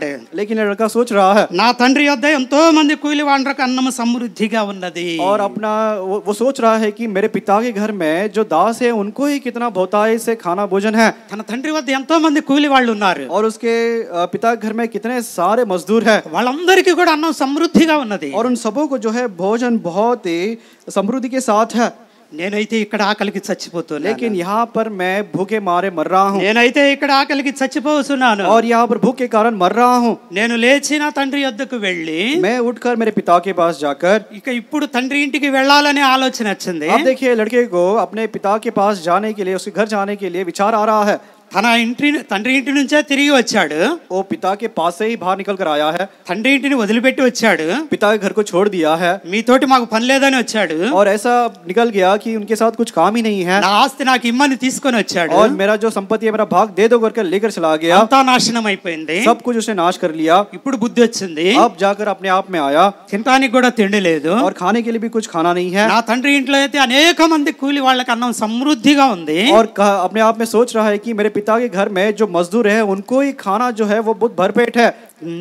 A: लड़का सोच रहा है నా తండ్రి యొద్ద ఎంతో మంది కూలి వాండ్రకు అన్నము సమృద్ధిగా ఉన్నది और अपना वो, वो सोच रहा है कि मेरे पिता के घर में जो दास है उनको ही कितना बहुतायत से खाना भोजन है తన తండ్రి వద్ద ఎంతో మంది కూలి వాళ్ళు ఉన్నారు और उसके पिता के घर में कितने सारे मजदूर है వాళ్ళందరికీ కూడా అన్నం సమృద్ధిగా ఉన్నది और उन सबों को जो है भोजन बहुत ही समृद्धि के साथ है నేనైతే ఇక్కడ ఆకలికి చచ్చిపోతున్నాను लेकिन यहाँ पर मैं भूखे मारे मर रहा हूँ నేనైతే ఇక్కడ ఆకలికి చచ్చిపోతున్నాను और यहाँ पर भूख के कारण मर रहा हूँ నేను లేచిన తండ్రి యొద్దకు వెళ్ళి मैं उठकर मेरे पिता के पास जाकर ఇక ఇప్పుడు తండ్రి ఇంటికి వెళ్ళాలనే ఆలోచన వచ్చింది आप देखिए लड़के को अपने पिता के पास जाने के लिए उसके घर जाने के लिए विचार आ रहा है తన ఇంటి తండ్రి ఇంటి నుంచే తిరిగి వచ్చాడు ఓ పితా కి పాస్ అయ్యి బాహర్ నికల్ కర్ ఆయా హై తండ్రి ఇంటిని వదిలిపెట్టి వచ్చాడు పితా ఘర్ కో ఛోడ్ దియా హై మీతోటి మాకు పని లేదని వచ్చాడు और ऐसा निकल गया कि उनके साथ कुछ काम ही नहीं है నా ఆస్తి నాకు ఇమ్మని తీసుకొని వచ్చాడు और मेरा जो संपत्ति है मेरा भाग दे दो करके लेकर चला गया అంతా నాశనం అయిపోయింది सब कुछ उसने नाश कर लिया ఇప్పుడు బుద్ధి వచ్చింది अब जाकर अपने आप में आया తినడానికి కూడా తిండి లేదు और खाने के लिए भी कुछ खाना नहीं है నా తండ్రి ఇంట్లో అయితే అనేక మంది కూలి వాళ్ళకి అన్నం సమృద్ధిగా ఉంది और अपने आप में सोच रहा है कि मेरे पिता पिता के घर में जो मजदूर है उनको ही खाना जो है वो बहुत भरपेट है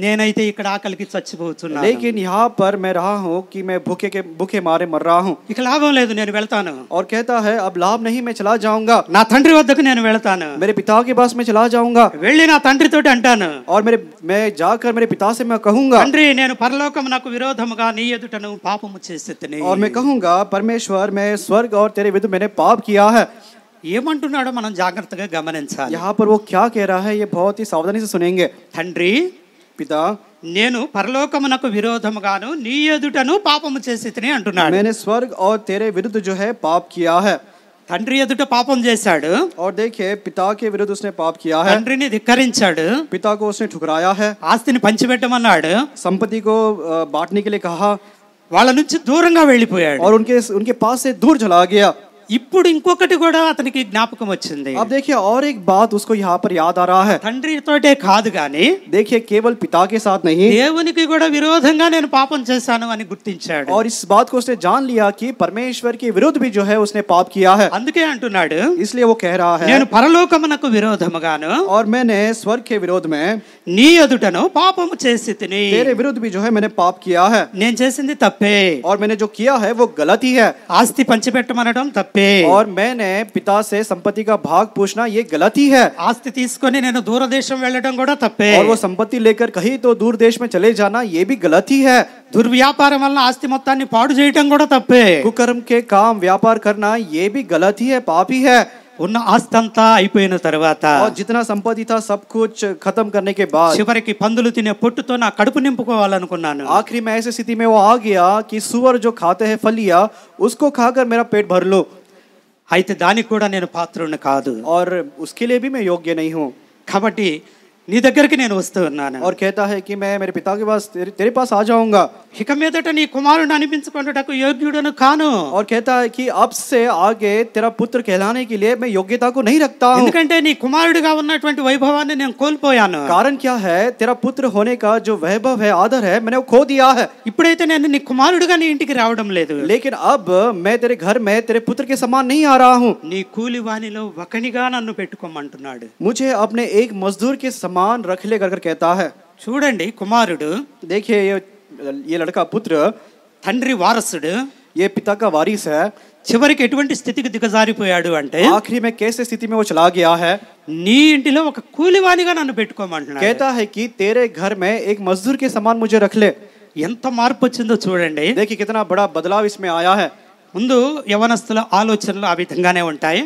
A: నేనైతే ఇక్కడ ఆకలికి చచ్చిపోతున్నాను లేకిన్ యహా పర్ मैं రహా హూ కి మే భూకే కే భూకే మారే మర్ రహా హూ ఇక లాభం లేదు నేను వెళ్తాను और कहता है अब लाभ नहीं मैं चला जाऊंगा నా తండ్రి వద్దకు నేను వెళ్తాను मेरे पिता के पास मैं चला जाऊंगा వెళ్ళి నా తండ్రి తోటి అంటాను और मेरे मैं जाकर मेरे पिता से मैं कहूंगा తండ్రి నేను పరలోకం నాకు విరోధముగా నీ ఎదుటను పాపము చేసి और मैं कहूंगा परमेश्वर मैं स्वर्ग और तेरे विरुद्ध मैंने पाप किया है ఏమంటున్నాడో మనం జాగర్తగా గమనించాలి యాపర్వో క్యా కేరహాయే యే భోత్ హి సావధాని సే సునేంగే తండ్రి నేను పరలోకమునకు విరోధముగాను నీ యెదుటను పాపము చేసితిని అంటున్నాడు అంటే నేను స్వర్గౌ తెరే విరుద్ జోహే పాప్ కియా హ తండ్రి యెదుట పాపము చేసాడు అవ్ దేఖే పితా కే విరుద్ ఉస్నే పాప్ కియా హ తండ్రినే దిక్కరించాడు పితా కోస్నే తుకరాయా హ ఆస్తిని పంచబెట్టమన్నాడు సంపత్తి కో బాట్నీ కేలి కహా వాళ్ళ నుంచి దూరం గా వెళ్ళిపోయాడు aur unke unke paas se dur jhaala gaya ఇప్పుడు ఇంకొకటి కూడా అతనికి జ్ఞాపకం వచ్చింది. अब देखिए और एक बात उसको यहां पर याद आ रहा है. తండ్రి ఇతనేటే కాదు గానీ देखिए केवल पिता के साथ नहीं देवనికి కూడా విరోధంగా నేను పాపం చేశాను అని గుర్తించాడు. और इस बात को उसने जान लिया कि परमेश्वर के विरुद्ध भी जो है उसने पाप किया है. అందుకే అంటున్నాడు. ఇస్లీ వో కే రహా హై నేను పరలోకమునకు విరోధముగాను aur maine swarg ke virodh mein niyadutano paapam chestitini. దేవుని విరోధ్ము కూడా నేను పాపం किया है. నేను చేసినది తప్పు. और मैंने जो किया है वो गलत ही है. ఆస్తి పంచపేటమనడం తప్ప और मैंने पिता से संपत्ति का भाग पूछना ये गलत ही है ఆస్తి తీసుకొని నేను దూరదేశం వెళ్ళడం కూడా తప్పే और वो संपत्ति लेकर कहीं तो दूर देश में चले जाना ये भी गलत ही है దుర్వ్యాపారం వల్ల ఆస్తి మొత్తాన్ని పాడు చేయడం కూడా తప్పే कुकर्म के काम व्यापार करना ये भी गलत ही है पाप ही है ఉన్న ఆస్తంతా అయిపోయిన తర్వాత जितना संपत्ति था सब कुछ खत्म करने के बाद చివరికి పందులు తినే పొట్టుతో నా కడుపు నింపుకోవాలనుకున్నాను आखिरी में ऐसी स्थिति में वो आ गया कि सुअर जो खाते हैं फलिया उसको खाकर मेरा पेट भर लो అయితే దానికి కూడా నేను పాత్రను కాదు और उसके लिए भी मैं योग्य नहीं हूँ కాబట్టి నీ దగ్గరికి నేను और कहता है कि मैं मेरे पिता के पास तेरे, तेरे पास आ जाऊंगा ఇక మీదట నీ కుమారుడు అనిపించుకొనుటకు యోగ్యుడను కాను और कहता है कि अब से आगे तेरा पुत्र कहलाने के लिए मैं योग्यता को नहीं रखता ఎందుకంటే నీ కుమారుడిగా ఉన్నటువంటి వైభవాన్ని నేను కోల్పోయాను कारण क्या है तेरा पुत्र होने का जो वैभव है आदर है मैंने खो दिया है ఇప్పుడైతే నేను నీ కుమారుడిగా నీ ఇంటికి రావడం లేదు लेकिन अब मैं तेरे घर में तेरे पुत्र के समान नहीं आ रहा हूँ నీ కూలివానిలో ఒకనిగా నన్ను పెట్టుకోమంటున్నాడు मुझे अपने एक मजदूर के सम्मान रख ले करके कहता है चूड़ी कुमार देखिए ये ये लड़का पुत्र तंड्री वारस ये पिता का वारिस है चवर के स्थित की दिगजारी पे आखिरी में कैसे स्थिति में वो चला गया है नी इंटीवाणी का नुको कहता है कि तेरे घर में एक मजदूर के समान मुझे रख ले मार्पचिंदो चूँ देखिए कितना बड़ा बदलाव इसमें आया है మొద యవనస్థల ఆలోచనలు ఆ విధంగానే ఉంటాయి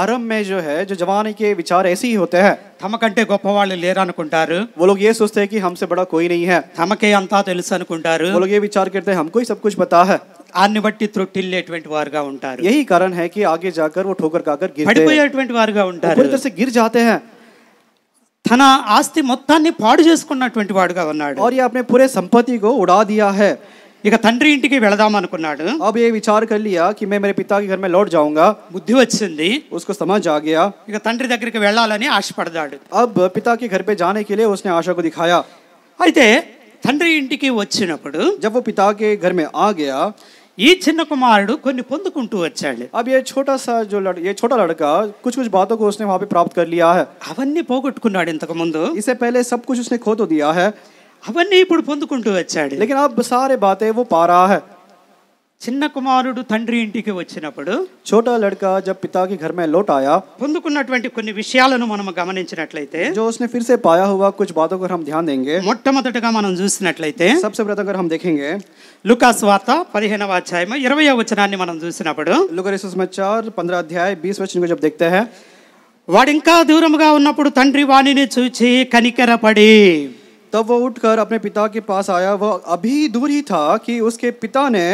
A: ఆర్ారంమే జోహ జవాని కే విచార ఐసి హోతే హ థమకంటే గోపవాల్ లే రన్కుంటారు వోలు కే ఏస్ోస్తాయ కి హమ్ సే బడా కోయి నహయ థమకే అంతా తెలుసు అనుంటారు వోలు కే విచార్ కేతే హమ్ కోయి సబ్ కుచ్ బతా హ ఆనివట్టి త్రుక్టిల్ లేటంటి వార్గా ఉంటారు ఏయీ కారణ హయ కి ఆగే జాకర్ వో ఠోకర్ కాకర్ గిస్తే హడి కోయి లేటంటి వార్గా ఉంటారు కుర్దసే గిర్ జాతే హ థన ఆస్తి మోత్తాన్నీ పాడు చేసుకున్నటువంటి వార్గా ఉన్నాడు ఆరి ఆప్నే పూరే సంపత్తి కో ఉడా దియా హ ఇక తండ్రి ఇంటికి వెళ్ళదాం అనుకున్నాడు అబయే વિચાર కలియా కి మే మేరే pita ke ghar mein laut jaunga బుద్ధివచ్చింది उसको समझ आ गया ఇక తండ్రి దగ్గరికి వెళ్ళాలని ఆశపడాడు అబ పితాకి ghar pe jaane ke liye usne aasha ko dikhaya అయితే తండ్రి ఇంటికి వచ్చినప్పుడు जब पिता के घर में आ गया ఈ చిన్న కుమారుడు కొన్ని పొందుకుంటూ వచ్చాడు అబయే చోటా స జో లడ్ యే చోటా లడ్కా kuch kuch baaton ko usne wahan pe prapt kar liya hai అవన్య పొగొట్టుకున్నాడు ఇంతకు ముందు ఇసే పేలే సబ్ kuch usne kho do diya hai అవన్నీ ఇప్పుడు పొందుకుంటూ వచ్చాడు లేక ఆ సਾਰੇ బాతే वो पा रहा है చిన్న కుమారుడు తండ్రి ఇంటికి వచ్చినప్పుడు छोटा लड़का जब पिता के घर में लौट आया పొందుకున్నటువంటి కొన్ని విషయాలను మనం గమనించినట్లయితే జోస్ నే ఫిర్సే पाया हुआ कुछ बातों को हम ध्यान देंगे మొత్తం మీద టక మనం చూస్తున్నారు లైతే सबसे प्रथम कर हम देखेंगे लुकास వాతా 15వ అధ్యాయం 20వ వచనాన్ని మనం చూసినప్పుడు లూక రెస్సస్ మచార్ 15వ అధ్యాయం 20వ వచనం ကို जब देखते हैं वार्ड ఇంకా దూరంగా ఉన్నప్పుడు తండ్రి వాణిని చూచి కనికరపడి तब वह उठकर अपने पिता के पास आया वह अभी दूर ही था कि उसके पिता ने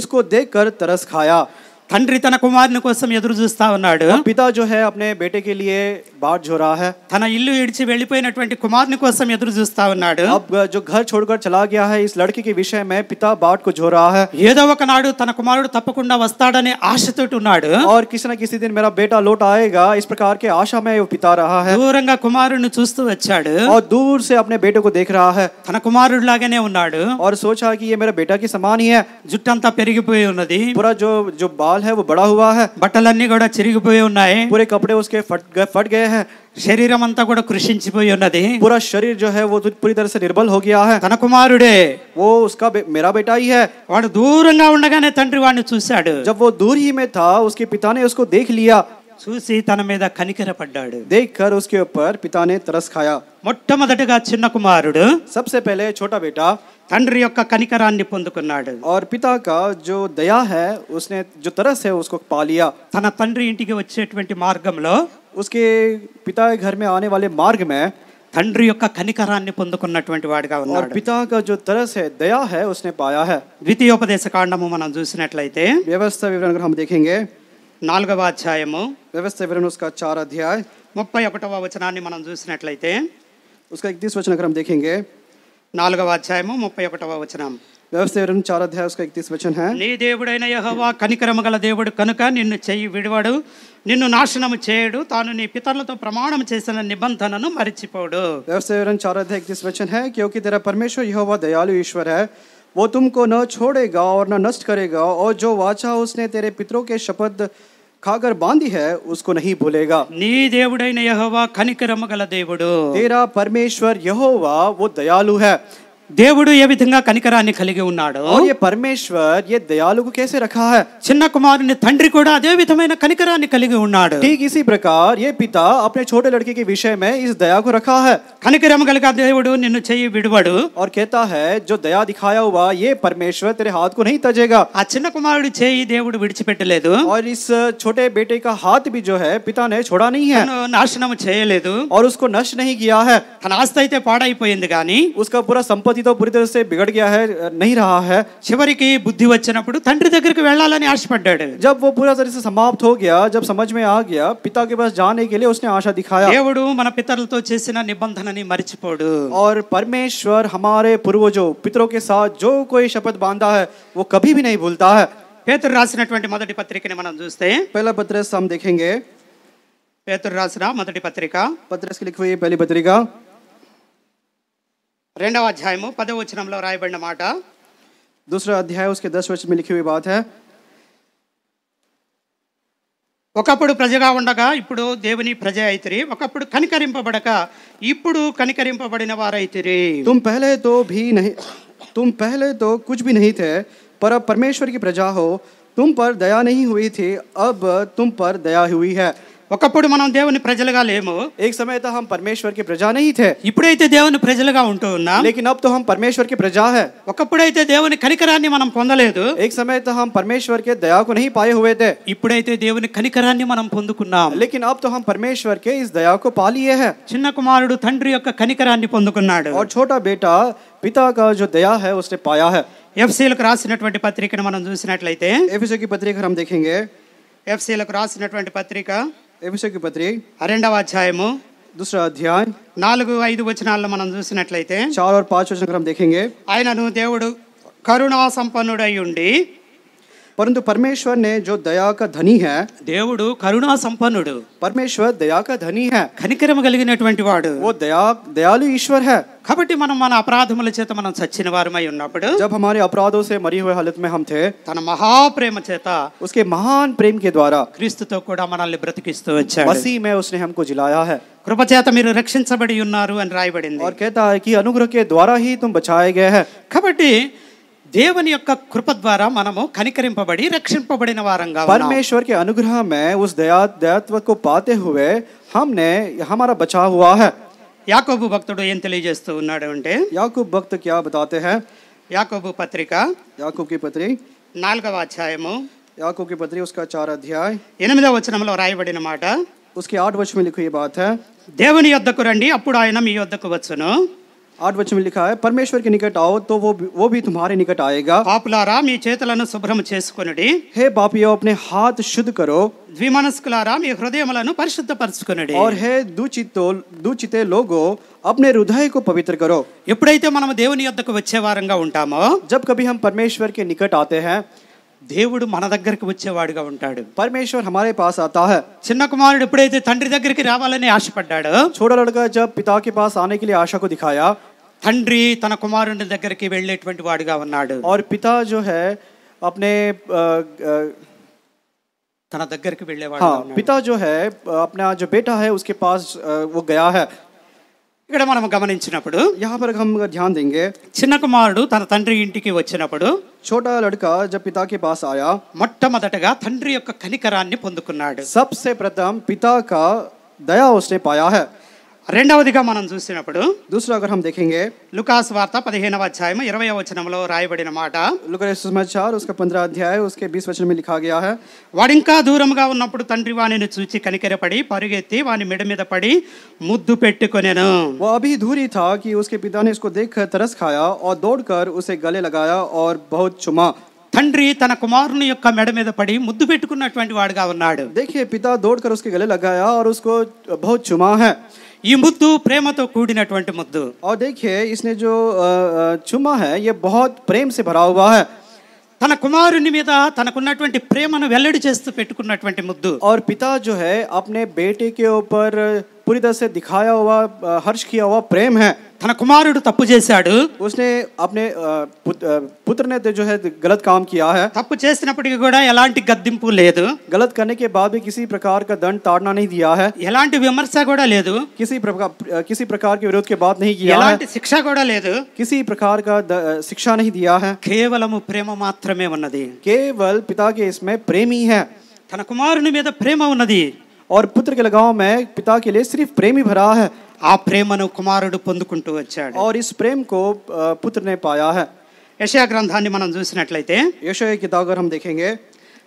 A: उसको देखकर तरस खाया తండ్రి తన కుమారుని కోసం ఎదురు చూస్తా ఉన్నాడు పితా జో హై అప్నే బేటే కే లియే బాట్ జో రహా హై తన ఇల్లు ఇడిచి వెళ్ళిపోయినటువంటి కుమారుని కోసం ఎదురు చూస్తా ఉన్నాడు అబ్ జో ఘర్ छोड़कर चला गया है इस लड़के के विषय में पिता बाट को झो रहा है ఏదో ఒకనాడు తన కుమారుడు తప్పకుండా వస్తాడనే ఆశతోటి ఉన్నాడు और किसी ना किसी दिन मेरा बेटा लौट आएगा इस प्रकार के आशा में वो पिता रहा है దూరంగా కుమారుడిని చూస్తూ వచ్చాడు और दूर से अपने बेटे को देख रहा है తన కుమారుడు లాగానే ఉన్నాడు और सोचा कि ये मेरा बेटा के समान ही है జుట్టంతా పెరిగిపోయి ఉన్నది पूरा जो जो बाल बाल है वो बड़ा हुआ है बटल चिरी पूरे कपड़े उसके फट गए फट गए हैं शरीर अंत कृषि पूरा शरीर जो है वो पूरी तरह से निर्बल हो गया है తన కుమారుడే वो उसका बे, मेरा बेटा ही है दूर దూరంగా ఉండగానే తండ్రి వాడిని చూశాడు जब वो दूर ही में था उसके पिता ने उसको देख लिया చూసి తన మీద కనికరపడ్డాడు దేఖర్ उसके ऊपर पिता ने तरस खाया మొట్టమొదటగా చిన్న కుమారుడు सबसे पहले छोटा बेटा తండ్రి యొక్క కనికరాన్ని పొందుకున్నాడు और पिता का जो दया है उसने जो तरस है उसको पा लिया తన తండ్రి ఇంటికి వచ్చేటువంటి మార్గంలో उसके पिता के घर में आने वाले मार्ग में తండ్రి యొక్క కనికరాన్ని పొందుకున్నటువంటి వాడిగా और ఉన్నాడు पिता का जो तरस है दया है उसने पाया है ద్వితీయోపదేశ కాండము మనం చూసినట్లయితే व्यवस्था विवरण अगर हम देखेंगे నాలుగవ అధ్యాయము వ్యవస్థ చార్ అధ్యాయ ముప్పై ఒకటవ వచనాన్ని మనం చూసినట్లయితే उसका इकतीस वचन నాలుగవ అధ్యాయము ముప్పై ఒకటవ వచనం వ్యవస్థ చార్ అధ్యాయ उसका నీ దేవుడైన యహోవా కనికరమ గల దేవుడు కనుక నిన్ను చెయ్యి విడివాడు నిన్ను నాశనము చేయడు తాను నీ పితరులతో ప్రమాణం చేసిన నిబంధనను మరిచిపోడు వ్యవస్థ వివరణ चार अध्याय इकतीस वचन है क्योंकि तेरा దయాలు यहोवा वो तुमको न छोड़ेगा और न नष्ट करेगा और जो वाचा उसने तेरे पितरों के शपथ खाकर बांधी है उसको नहीं भूलेगा नी देवड़े यहोवा खनिक గల देवड़ो तेरा परमेश्वर यहोवा वो दयालु है ये ఏ విధంగా కనికరాన్ని కలిగి और ये परमेश्वर ये दयालु को कैसे रखा है చిన్న कुमार ने तंड्री को విధమైన కనికరాన్ని కలిగి ఉన్నాడు ठीक इसी प्रकार ये पिता अपने छोटे लड़के के विषय में इस दया को रखा है కనికరం కలిగిన దేవుడు నిన్ను చేయి విడువడు और कहता है जो दया दिखाया हुआ ये परमेश्वर तेरे हाथ को नहीं तजेगा ఆ कुमार కుమారుడి చేయి దేవుడు విడిచిపెట్టలేదు और इस छोटे बेटे का हाथ भी जो है पिता ने छोड़ा नहीं है తను నాశనం చేయలేదు और उसको नष्ट नहीं किया है తన ఆస్తి అయితే उसका पूरा संपत्ति तो बुरी तरह से बिगड़ गया है नहीं रहा है చివరికి బుద్ధి వచ్చినప్పుడు తండ్రి దగ్గరికి వెళ్ళాలని ఆశపడ్డాడు जब वो पूरा तरह से समाप्त हो गया जब समझ में आ गया पिता के पास जाने के लिए उसने आशा दिखाया దేవుడు మన పితరులతో చేసిన నిబంధనని మర్చిపోడు और परमेश्वर हमारे पूर्वजों पितरों के साथ जो कोई शपथ बांधा है वो कभी भी नहीं भूलता है పేతురు రాసినటువంటి మొదటి పత్రికని మనం చూస్తే पहला पत्रस हम देखेंगे పేతురు రాసిన మొదటి పత్రిక पहली पत्रिका రెండవ అధ్యాయము పదవచనంలో రాయబడిన दूसरा अध्याय उसके दस वचन में लिखी हुई बात है ఒకప్పుడు ప్రజగా ఉండగా ఇప్పుడు దేవుని ప్రజ అయితిరి ఒకప్పుడు కనికరింపబడక ఇప్పుడు तुम पहले तो भी नहीं तुम पहले तो कुछ भी नहीं थे पर अब परमेश्वर की प्रजा हो तुम पर दया नहीं हुई थी अब तुम पर दया हुई है ఒకప్పుడు మనం దేవుని ప్రజలుగా లేము ఏక సమయతం పరమేశ్వర్ కి ప్రజానైతే ఇపుడేతే దేవుని ప్రజలుగా ఉంటున్నా లేకి నాప్తుం పరమేశ్వర్ కి ప్రజా హ ఒకప్పుడు అయితే దేవుని కనికరాని మనం పొందలేదు ఏక సమయతం పరమేశ్వర్ కే దయాకోని పైయే ہوئے۔ ఇపుడేతే దేవుని కనికరాని మనం పొందుకున్నాం లేకి ఆప్తుం పరమేశ్వర్ కే ఈ దయాకో పా liye హ చిన్నా కుమారుడు తండ్రి యొక్క కనికరాని పొందుకున్నాడు ఆ చిన్న బేటా पिता का जो दया है उसे पाया है एफसीएल क्रासినటువంటి పత్రికను మనం చూసినట్లయితే ఎఫెసీ యొక్క పత్రిక మనం देखेंगे एफसीएल क्रासినటువంటి పత్రిక ఎఫ్ఎస్కి పత్రిక రెండవ అధ్యాయము దుసరా అధ్యాయం నాలుగు ఐదు వచనాల్లో మనం చూసినట్లయితే చాలా పాంచ్ వచనం దేఖింగే ఆయనను దేవుడు కరుణా సంపన్నుడై ఉండి परंतु परमेश्वर ने जो दया का धनी है దేవుడు కరుణా సంపన్నుడు పరమేశ్వర్ దయా కా ధని హై కనికరం కలిగినటువంటి వాడు वो दया दयालु ईश्वर है కాబట్టి మనం మన అపరాధముల చేత మనం చచ్చిన వారమై ఉన్నప్పుడు जब हमारे अपराधों से मरी हुई हालत में हम थे తన మహాప్రేమ చేత उसके महान प्रेम के द्वारा క్రీస్తుతో కూడా మనల్ని బ్రతికిస్తూ వచ్చాడు मसीह में उसने हमको जिलाया है కృప చేత మీరు రక్షించబడి ఉన్నారు అని రాయబడింది और कहता है कि अनुग्रह के द्वारा ही तुम बचाए गए हैं కాబట్టి దేవుని యొక్క కృప ద్వారా మనము కనికరించబడి రక్షింపబడిన వారంగా ఉన్నాము పరమేశ్వరికి అనుగ్రహమే उस दया दयात्व को पाते हुए हमने हमारा बचा हुआ है याकूब भक्तడే ఇంతలేజేస్తూ ఉన్నారు అంటే యాకోబు భక్తుకి యా బాటతే హ యాకోబు పత్రిక యాకోబు కి పత్రిక నాలుగవ అధ్యాయము యాకోబు కి పత్రిక uska 4వ అధ్యాయ 8వ వచనములో రాయబడిన మాట उसकी 8वें वच में लिखी ये बात है దేవుని యద్దకు రండి అప్పుడు ఆయన మీ యద్దకు వస్తారు ఆట్ వచనం లిఖా పరమేశ్వరికి నికట आओ तो वो वो भी तुम्हारे निकट आएगा పాపులారా మీ చేతులను శుభ్రం చేసుకొనుడి హే పాపియో अपने हाथ शुद्ध करो ద్విమనస్కులారా మీ హృదయములను పరిశుద్ధపరచుకొనుడి और हे दूचितो दूचिते लोगो अपने हृदय को पवित्र करो ఎప్పుడైతే మనం దేవుని యొద్దకు వచ్చే వారంగా ఉంటామో जब कभी हम परमेश्वर के निकट आते हैं దేవుడు మన దగ్గరికి వచ్చేవాడుగా ఉంటాడు పరమేశ్వర్ हमारे पास आता है சின்ன కుమారడే ఇప్పుడు అయితే తండ్రి దగ్గరికి రావాలని ఆశపడ్డాడు చూడలడగా జపి తాకి బాస్ ఆనేకి ఆశకో దిఖాయా తండ్రి తన కుమారండి దగ్గరికి వెళ్ళేటువంటి వాడిగా ఉన్నాడు aur pita jo hai apne tana దగ్గరికి వెళ్ళే వాడిగా ఉన్నాడు pita jo hai apna jo beta hai uske paas wo gaya hai ఇక్కడ మనం గమనించినప్పుడు చిన్న కుమారుడు తన తండ్రి ఇంటికి వచ్చినప్పుడు చోటా లడక జబ్ పాస్ ఆయా మొట్టమొదటగా తండ్రి యొక్క కనికరాన్ని పొందుకున్నాడు సబ్సే ప్రథమ్ పితాక దయా వస్తే పాయా రెండవదిగా మనం చూసినప్పుడు दूसरो अग्रहम देखेंगे लुकास वार्ता 15వ అధ్యాయం 20వ వచనములో రాయబడిన మాట లుకస్ సమాచారం uska 15 अध्याय उसके 20 वचन में लिखा गया है వాడింకా దూరం గా ఉన్నప్పుడు తంత్రి వానిని చూచి కనికరపడి పరిగెత్తి వాని మెడ మీద పడి ముద్దు పెట్టుకొనెను ఓబి దూరి తాకి उसके पिता ने इसको देख कर तरस खाया और दौड़कर उसे गले लगाया और बहुत चुमा తండి తన కుమార్ని యొక్క మెడ మీద పడి ముద్దు పెట్టుకున్నటువంటి వాడగా ఉన్నాడు देखिए पिता दौड़कर उसके गले लगाया और उसको बहुत चुमा है ఇమ్ముతూ ప్రేమతో కూడినటువంటి ముద్ద ఆ దేఖే ఇస్నే జో చుమహ హై య బహత్ ప్రేమ సే భరా హువా హై తన కుమారుని మీద తనకున్నటువంటి ప్రేమను వెల్లడి చేస్త పెట్టుకున్నటువంటి ముద్ద aur pita jo hai apne bete ke upar puri tarah se dikhaya hua harsh kiya hua prem hai తన కుమారుడు తప్పు చేశాడు उसने अपने पुत्र ने जो है गलत काम किया है తప్పు చేసినప్పటికీ కూడా ఎలాంటి గద్దింపు లేదు गलत करने के बाद भी किसी प्रकार का दंड ताड़ना नहीं दिया है ఎలాంటి విమర్శ కూడా లేదు किसी प्रकार किसी प्रकार के विरोध के बाद नहीं किया ఎలాంటి శిక్ష కూడా లేదు किसी प्रकार का शिक्षा नहीं दिया है కేవలం ప్రేమ మాత్రమే ఉన్నది केवल पिता के इसमें प्रेम ही है తన కుమారుని మీద ప్రేమ ఉన్నది और पुत्र के लगाव में पिता के लिए सिर्फ प्रेम ही भरा है ఆ ప్రేమను కుమారుడు పొందుకుంటూ వచ్చాడు और इस प्रेम को पुत्र ने पाया है యశయ గ్రంథాన్ని మనం చూసినట్లయితే యశయ కితాబ్ అగర్ हम देखेंगे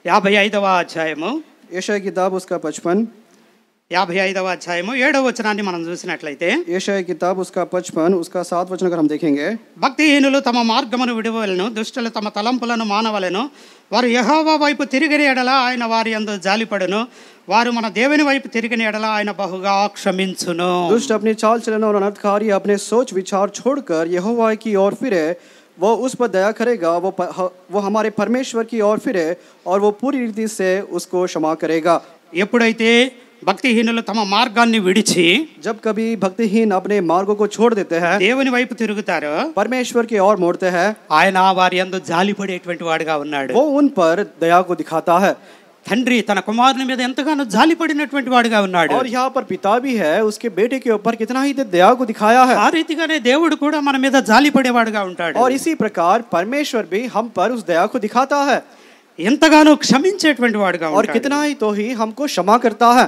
A: యాభై ఐదవ అధ్యాయము యశయ కితాబ్ उसका 55 యాభై ఐదవ అధ్యాయము ఏడవ వచనాన్ని మనం చూసినట్లయితే యశయ కితాబ్ उसका 55 उसका 7 వచనం అగర్ हम देखेंगे భక్తిహీనులు తమ మార్గమును విడువలను దుష్టులు తమ తలంపులను మానవలను వారు యహోవా వైపు తిరిగిన ఎడల ఆయన వారి అందు జాలిపడును वार मन देवन वैप తిరిగిన ఎడల आये बहु క్షమించును दुष्ट अपनी चाल चलन और अनर्थकारी अपने सोच विचार छोड़कर यहोवा की ओर फिरे वो उस पर दया करेगा वो प, वो हमारे परमेश्वर की ओर फिरे और वो पूरी रीति से उसको क्षमा करेगा ఎప్పుడైతే భక్తిహీనులు తమ మార్గాన్ని విడిచి జబ్ కభీ భక్తిహీన్ అప్నే మార్గో కో ఛోడ్ దేతే హై దేవుని వైపు తిరుగుతారు పరమేశ్వర్ కి ఓర్ మోడతే హై ఆయన వారి యందు జాలి పడేటువంటి వాడుగా ఉన్నాడు ఓ ఉన్ పర్ దయా కో దిఖాతా హై తండ్రి తన కుమారుని మీద ఎంతగానో జాలి పడినటువంటి వాడుగా ఉన్నాడు और यहाँ पर पिता भी है उसके बेटे के ऊपर कितना ही दया को दिखाया है आ रीतिగానే దేవుడు కూడా మన మీద జాలి పడేవాడుగా ఉంటాడు और इसी प्रकार परमेश्वर भी हम पर उस दया को दिखाता है ఎంతగానో క్షమించేటువంటి వాడుగా और कितना ही तो ही हमको क्षमा करता है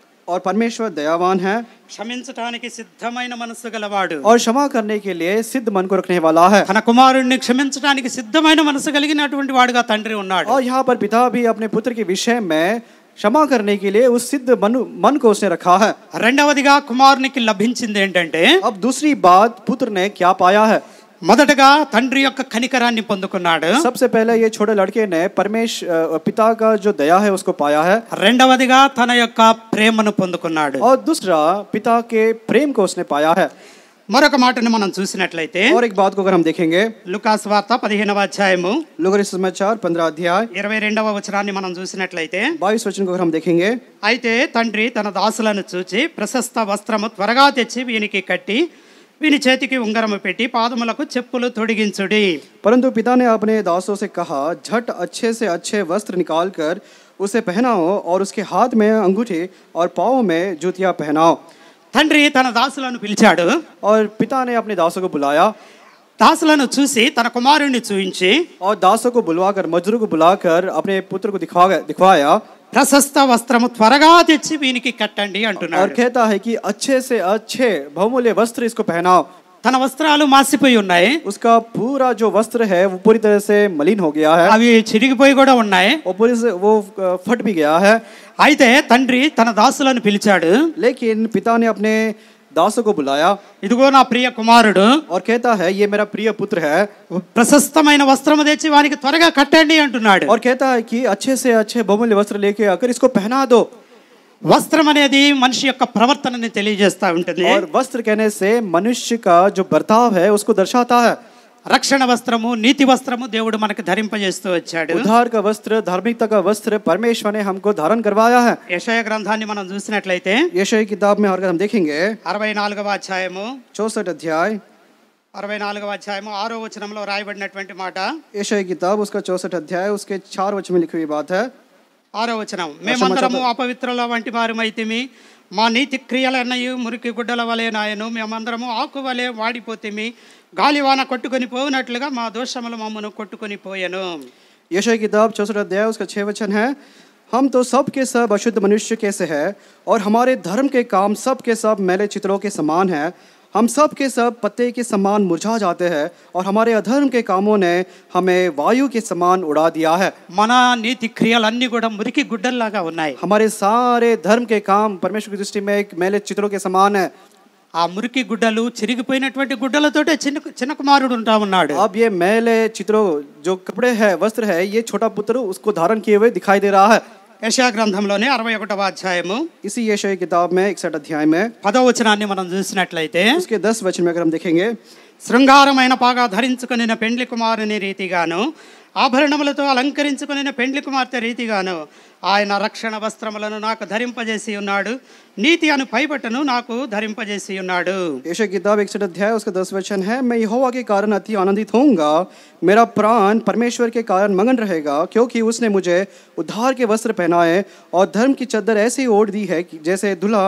A: और परमेश्वर दयावान है క్షమించటానికి సిద్ధమైన మనస్సు గలవాడు और क्षमा करने के लिए सिद्ध मन को रखने वाला है తన కుమారుణ్ణి క్షమించడానికి సిద్ధమైన మనసు కలిగినటువంటి వాడుగా తండ్రి ఉన్నాడు और यहाँ पर पिता भी अपने पुत्र के विषय में క్షమా కర్నే కే లియే ఉస్ సిద్ధ మన్ మన్ కో ఉస్నే రఖా హై రెండవదిగా కుమారునికి లభించింది ఏంటంటే అబ్ దూసరి బాత్ పుత్ర నే క్యా పాయా హై మదటగా తండ్రి యొక్క కనికరాన్ని పొందుకున్నాడు. सबसे पहले ये छोटे लड़के ने परमेश पिता का जो दया है उसको पाया है. రెండవదిగా తన్న యొక్క ప్రేమను పొందుకున్నాడు. అవుతొసరా पिता కే ప్రేమ కోస్నే పాయా హై. మరకమాటని మనం చూసినట్లయితే, ఓరిక్ బాత్ కోగరం మనం దేఖेंगे. లూకాస్ వాత 15వ అధ్యాయము. లూకరిస్ సమాచార్ 15 అధ్యాయ 22వ వచనాన్ని మనం చూసినట్లయితే, బాయిస్ వచనం కోగరం దేఖेंगे. ఐతే తండ్రి తన దాసులను చూచి ప్రసస్త వస్త్రము త్వరగా తెచ్చి వీనికి కట్టి वीन వీని చేతికి ఉంగరము పెట్టి పాదములకు चप्पल తొడిగించుడి परंतु पिता ने अपने दासों से कहा झट अच्छे से अच्छे वस्त्र निकाल कर उसे पहनाओ और उसके हाथ में अंगूठे और पाँव में जूतियाँ पहनाओ तंड्री तन दास పిలిచాడు और पिता ने अपने दासों को बुलाया దాసులను चूसी तन కుమారుణ్ణి చూపించి और दासों को बुलवाकर मजदूर को बुलाकर अपने पुत्र को दिखा दिखवाया प्रशस्त वस्त्र त्वर वीन की कटी అంటున్నాడు कहता है कि अच्छे से अच्छे बहुमूल्य वस्त्र इसको पहनाओ तन वस्त्र उसका पूरा जो वस्त्र है वो पूरी तरह से मलिन हो गया है अभी చిరిగిపోయి కూడా उन्ना वो पूरी से वो फट भी गया है अच्छे तंड्री तन दास पीचा लेकिन पिता ने अपने दास को बुलाया ఇదిగో నా ప్రియ కుమారుడు और कहता है ये मेरा प्रिय पुत्र है प्रशस्त वस्त्र ప్రశస్తమైన వస్త్రము తెచ్చి వానికి త్వరగా కట్టండి అంటున్నాడు और कहता है कि अच्छे से अच्छे बहुमूल्य वस्त्र लेके आकर इसको पहना दो వస్త్రం అనేది మనిషి యొక్క ప్రవర్తనని తెలియజేస్తా ఉంటుంది और वस्त्र कहने से मनुष्य का जो बर्ताव है उसको दर्शाता है రక్షణ వస్త్రము నీతి వస్త్రము దేవుడు మనకి ధరింప చేస్తు వచ్చాడు ఉదార్క వస్త్ర ధర్మికతక వస్త్ర పరమేశ్వరే हमको धारण करवाया है యెషయా గ్రంథం ని మనం చూసినట్లయితే యెషయ్ కి తాబ్ మే అర్గాం దేఖేంగే 64వ అధ్యాయము 64వ అధ్యాయము 64వ వచనములో రాయబడినటువంటి మాట యెషయ్ కి తాబ్ uska 64వ అధ్యాయే uske 4వ వచమే లిఖియీ బాత్ హై 4వ వచనం మేమందరము అపవిత్రల వంటిమారుమైతిమి మా నీతి క్రియలన్నయూ మురికి గుడ్డల వలే నాయను మేమందరము ఆకు వలే వాడిపోతిమి गालिवाना కొట్టుకొని పోవునట్లుగా మా దోషములు మమ్మను కొట్టుకొని పోయెను यशायाह किताब 64 अध्याय उसका 6 वचन है हम तो सब के सब अशुद्ध मनुष्य कैसे हैं और हमारे धर्म के काम सब के सब मैले चित्रों के समान हैं हम सब के सब पत्ते के समान मुरझा जाते हैं और हमारे अधर्म के कामों ने हमें वायु के समान उड़ा दिया है मना नीति क्रियाल अन्य गुड़ा क्रियालन्नी गुड़ल लगा होना है हमारे सारे धर्म के काम परमेश्वर की दृष्टि में एक मेले चित्रों के समान है ఆ మురికి గుడ్డలు చిరిగినటువంటి గుడ్డల తోటి చిన్న కుమారుడు ఉంటా ఉన్నాడు ఆ భే మేలే చిత్రో జో کپڑے ہے वस्त्र है ये छोटा पुत्र उसको धारण किए हुए दिखाई दे रहा है एशिया ग्रंथములోనే 61వ అధ్యాయము ఈ సియేయోయ్ కితాబ్ మే 61 అధ్యాయ మే పదవచనాని మనం చూసినట్లయితే ఇస్కే 10 వచన మేకరం دیکھیں శృంగారమైన పగా ధరించుకునిన పెండ్లి కుమారుని రీతిగాను आभरण అలంకరించబడిన పెండ్లి కుమార్తె రీతిగాను ఆయన రక్షణ వస్త్రములను नीति अन पाईबटनु धरीपजे है मैं यहोवा के कारण अति आनंदित होऊंगा मेरा प्राण परमेश्वर के कारण मगन रहेगा क्योंकि उसने मुझे उद्धार के वस्त्र पहनाए और धर्म की चद्दर ऐसी ओढ़ दी है कि जैसे दुल्हा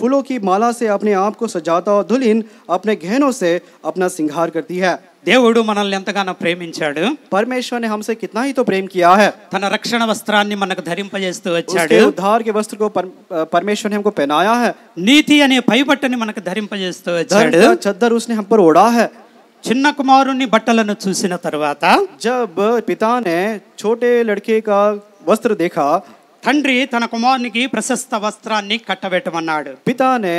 A: फूलों की माला से अपने आप को सजाता और दुल्हन अपने गहनों से अपना सिंगार करती है దేవుడు మనల్ని ఎంతగానో ప్రేమించాడు పరమేశ్వరుని హmseకి ఎంతాయి తో ప్రేమ kiya hai తన రక్షణ వస్త్రాని మనకు ధరింప చేస్తు వచ్చాడు దార్ కే వస్త్ర కో పరమేశ్వరుని हमको पहनाया है నీతి అనే భయపట్టని మనకు ధరింప చేస్తు వచ్చాడు చద్దరుసుని హంపర్ ఊడా है చిన్న కుమారుని బట్టలను చూసిన తరువాత జబ్ పితానే చోటే లడ్కే కా వస్త్ర देखा తండి తన కుమారునికి ప్రసస్త వస్త్రాని కట్టవేటమన్నాడు పితానే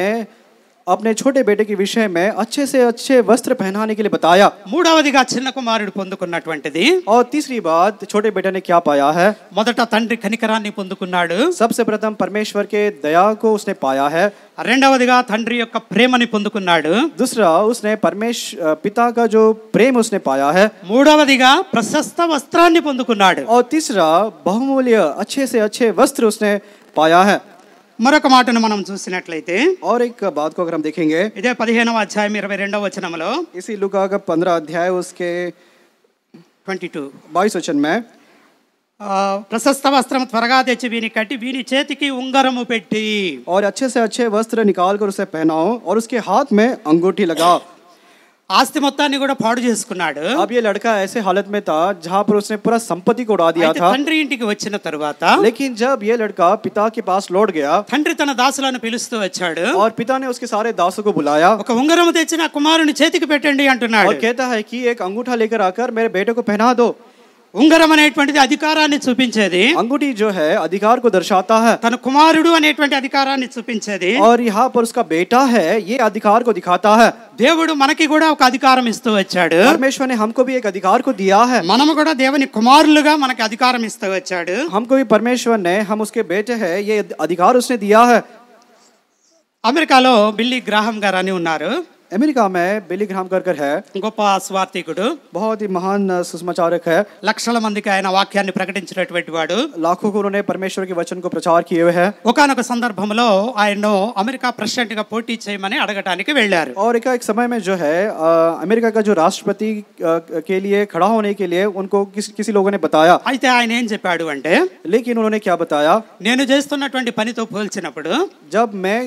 A: अपने छोटे बेटे के विषय में अच्छे से अच्छे वस्त्र पहनाने के लिए बताया మూడవదిగా చిన్న కుమారుడు పొందుకున్నటువంటిది और तीसरी बात छोटे बेटे ने क्या पाया है మొదట తండ్రి కనికరాన్ని పొందుకున్నాడు सबसे प्रथम परमेश्वर के दया को उसने पाया है రెండవదిగా తండ్రి యొక్క ప్రేమని పొందుకున్నాడు दूसरा उसने परमेश पिता का जो प्रेम उसने पाया है మూడవదిగా ప్రశస్త వస్త్రాన్ని పొందుకున్నాడు और तीसरा बहुमूल्य अच्छे से अच्छे वस्त्र उसने पाया है మరొక మాటను మనం और एक बात को अगर हम देखेंगे ఇదే 15వ అధ్యాయం 22వ వచనములో इसी लुका का 15 अध्याय उसके 22 22 వచనం में प्रशस्त वस्त्र त्वरगा తెచ్చి వీని కట్టి వీని చేతికి ఉంగరము పెట్టి और अच्छे से अच्छे वस्त्र निकाल कर उसे पहनाओ और उसके हाथ में अंगूठी लगाओ ఆస్తే మొత్తాని కూడా పాడు చేసుకున్నాడు బాబిలు అడక ऐसे हालत में था जहां पर उसने पूरा संपत्ति కొడా دیا తాండి ఇంటికి వచ్చిన తరువాత లేకిన్ జాబి ఏ లड़का पिता के पास लौट गया तंड्र तना दासला ने पीलस्तु వచ్చాడు और पिता ने उसके सारे दासों को बुलाया कुंग्रम తెచ్చిన కుమారుని చేతికి పెట్టండి అంటున్నాడు ఓ కేతహయకి ఏక అంగుঠা లేకర్ ఆకర్ మేరే बेटे को पहना दो कुंग्रम అనేటువంటిది అధికారాని సూపించేది అంగుడి జోహే అధికార్ కో దర్శాతా హ తనుకుమారుడు అనేటువంటిది అధికారాని సూపించేది aur yaha par uska beta hai ye adhikar ko dikhata hai దేవుడు మనకి కూడా ఒక అధికారం ఇస్తూ వచ్చాడు పరమేశ్వర్ ने हमको भी మనము కూడా దేవుని కుమారులుగా మనకి అధికారం ఇస్తూ వచ్చాడు हमको भी परमेश्वर ने हम उसके बेटे हैं అమెరికాలో బిల్లీ గ్రాహం గారు అని ఉన్నారు अमेरिका में बिली ग्राम करकर है गोप स्वार्थी बहुत ही महान सुषमाचारक है लक्षल मंद ఆయన आये वाक्या प्रकट लाखों को उन्होंने परमेश्वर के वचन को प्रचार किए हुए है ఒకనొక సందర్భంలో ఆయన్ను అమెరికా ప్రెసిడెంట్ గా పోటీ చేయమని అడగటానికి వెళ్ళారు और एक, एक समय में जो है अमेरिका का जो राष्ट्रपति के लिए खड़ा होने के लिए उनको किस, किसी लोगों ने बताया అయితే आये ఏం చెప్పాడు अंटे लेकिन उन्होंने क्या बताया నేను पनी तो పోల్చినప్పుడు जब मैं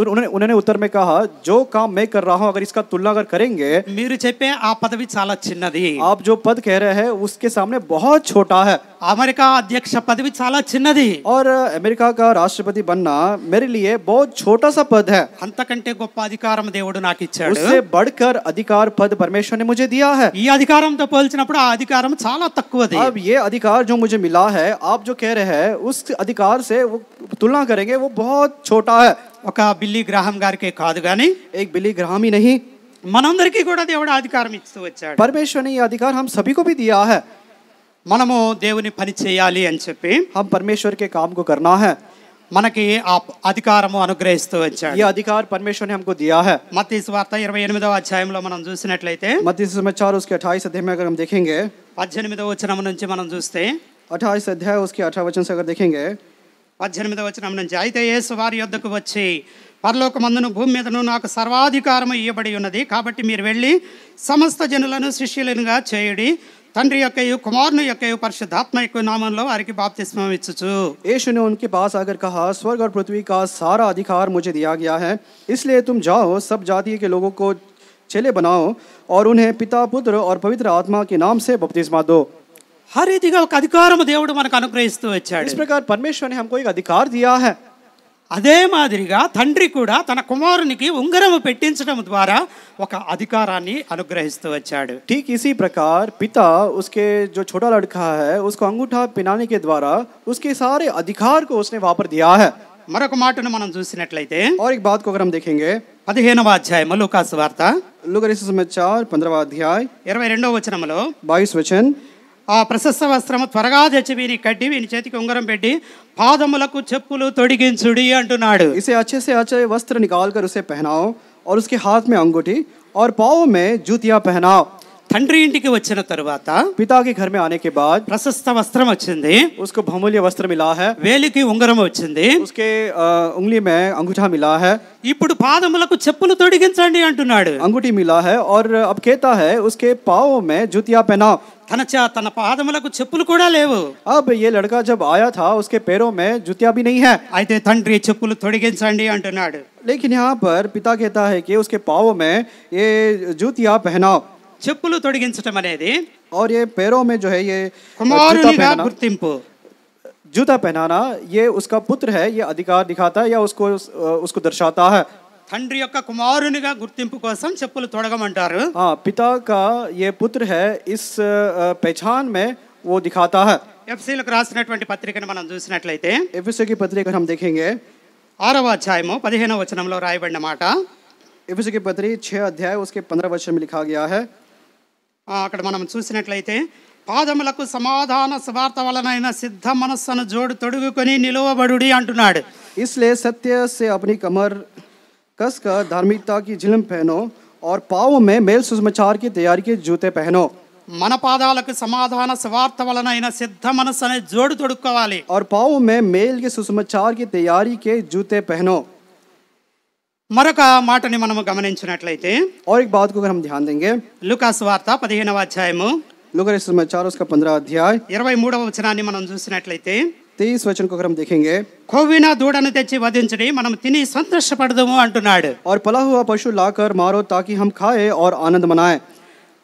A: उन्होंने उन्होंने उत्तर में कहा जो काम मैं कर रहा हूं अगर इसका तुलना अगर करेंगे आप जो पद कह रहे हैं उसके सामने बहुत छोटा है अमेरिका अध्यक्ष పదవి చాలా చిన్నది और अमेरिका का राष्ट्रपति बनना मेरे लिए बहुत छोटा सा पद है अंत कंटे गोपा अधिकार उससे बढ़कर अधिकार पद परमेश्वर ने मुझे दिया है ये अधिकार పోల్చినప్పుడు ఆ అధికారం చాలా तक अब ये अधिकार जो मुझे मिला है आप जो कह रहे हैं उस अधिकार से वो तुलना करेंगे वो बहुत छोटा है ఒక బిలి గ్రాహం గారికే కాదు గాని ఏ బిలి గ్రామ్ ఇనిని మనందరికీ కూడా దేవుడు అధికారం ఇచ్చి వచ్చాడు పరమేశ్వరుని ఈ అధికారం సభికో కూడా దియాహ మనము దేవుని పని చేయాలి అని చెప్పి ఆ పరమేశ్వర్ కే కాం కో కర్నా హ మనకి ఆ అధికారం అనుగ్రహిస్తా వచ్చాడు ఈ అధికారం పరమేశ్వరుని हमको दिया है మతిస్ వత 28వ అధ్యాయంలో మనం చూసినట్లయితే మతిస్ సమచారుస్ కే 28 సద్యమకరం దేఖింగే అధ్యయనేమ ద వచనము నుంచి మనం చూస్తే 28వ అధ్యాయం యొక్క 18వ వచనస अगर देखेंगे ఆ జన్మితวจనమును మనం జాయితే యేసువారి యొద్దకు వచ్చి పరలోకమందును భూమియందును నాకు సర్వాధికారము ఇవ్వబడియున్నది కాబట్టి మీరు వెళ్లి సమస్త జనలను శిష్యులెనగా చేయడి తండ్రి యొక్కయు కుమారుని యొక్కయు పరిశుద్ధాత్మ యొక్క నామములో వారికి బాప్తిస్మము ఇచ్చుచు యేసునునికి 바సగర్క హాస్ स्वर्ग और पृथ्वी का सारा अधिकार मुझे दिया गया है इसलिए तुम जाओ सब जातियों के लोगों को चेले बनाओ और उन्हें पिता पुत्र और पवित्र आत्मा के नाम से बपतिस्मा दो हर रीति का अधिकार देवड़ मन अग्रहिस्ट प्रकार परमेश्वर ने हमको एक अधिकार दिया है अदेमा तंड्री को तन कुमार की उंगरम पेट द्वारा और अधिकारा अनुग्रहिस्ट वचा ठीक इसी प्रकार पिता उसके जो छोटा लड़का है उसको अंगूठा पिनाने के द्वारा उसके सारे अधिकार को उसने वापर दिया है మరొక మాటను మనం చూసినట్లయితే ఆర్ ఇక్ బాత్ కోగరం దేఖేంగే 15 వ అధ్యాయం లూకాస్ వార్త లూకాస్ సమాచార్ 15 వ అధ్యాయ 22 వ వచనములో 22 వచన్ ఆ ప్రసవ వస్త్రము త్వరగా చేచి వీని కడ్డి వీని చేతికి ఉంగరం పెట్టి పాదములకు చెప్పులు తొడిగించుడి అంటునాడు ఇసే వచ్చేసే వచ్చే వస్త్రం निकाल कर उसे पहनाओ और उसके हाथ में अंगूठी और पांव में जूतियां पहनाओ తండ్రి ఇంటికి వచ్చిన తరువాత తాతగారి घर में आने के बाद प्रशस्त वस्त्रम चढ़े उसको बहुमूल्य वस्त्र मिला है वेली की उंगरम चढ़े उसके उंगली में अंगूठा मिला है इपुड पादमुलु చెప్పులు తొడిగించండి అంటున్నాడు अंगूठी मिला है और अब कहता है उसके पांव में जूतिया पहना తనచా తన పాదములకు చెప్పులు కూడా లేవు ఆ బే ఏ لڑక వచ్చా తస్కే పేరోమే జూతియా బి నహై ఐతే తండ్రి చెప్పులు తొడిగించండి అంటున్నాడు లేకిని ఆపర్ పితా కేతా హై కే ఉస్కే పావోమే ఏ జూతియా పహనావ్ చెప్పులు తొడిగించటం అనేది और ये पैरों में जो है ये కుమారునిగా గుర్తింపు जूता पहनाना ये उसका पुत्र है ये अधिकार दिखाता है या उसको उसको दर्शाता है తండ్రి యొక్క కుమారునిగా గుర్తింపు కోసం చెప్పులు తొడగమంటారు పితా కా ఏ పుత్ర హై ఇస్ పెచాన్ మే वो दिखाता है ఎఫ్సీలకు రాసినటువంటి పత్రికను మనం చూసినట్లయితే ఎఫ్సీకి పత్రిక మనం देखेंगे ఆరవ అధ్యాయము పదిహేనవ వచనంలో రాయబడిన మాట ఎఫ్సీకి పత్రిక 6 అధ్యాయ उसके 15 వచనం లిఖా గయా హై అక్కడ మనం చూసినట్లయితే పాదములకు సమాధాన సువార్త వలనైన సిద్ధ మనస్సును జోడు తొడుగుకొని నిలువబడుడి అంటున్నాడు ఇస్లే సత్య సే అప్ని కమర్ कसकर धार्मिकता की झिलम पहनो और पाओ में मेल सुसमाचार की तैयारी के जूते पहनो మన పాదాలకు సమాధాన స్వార్థ వలనైన సిద్ధ మనస్సు అనే జోడు తొడుక్కోవాలి और पाओ में मेल के सुसमाचार की तैयारी के जूते पहनो మరొక మాటని మనము గమనించినట్లయితే और एक बात को अगर हम ध्यान देंगे లూకాసు వార్త 15వ అధ్యాయము లూకాసు సుమాచార్ उसका 15వ అధ్యాయ 23వ వచనాన్ని మనం చూసినట్లయితే तेईस वचन को अगर हम देखेंगे కోవినా దూడను తెచ్చి వధించని మనం తిని సంతోషపడదాము అంటున్నాడు और पला हुआ पशु लाकर मारो ताकि हम खाए और आनंद मनाएं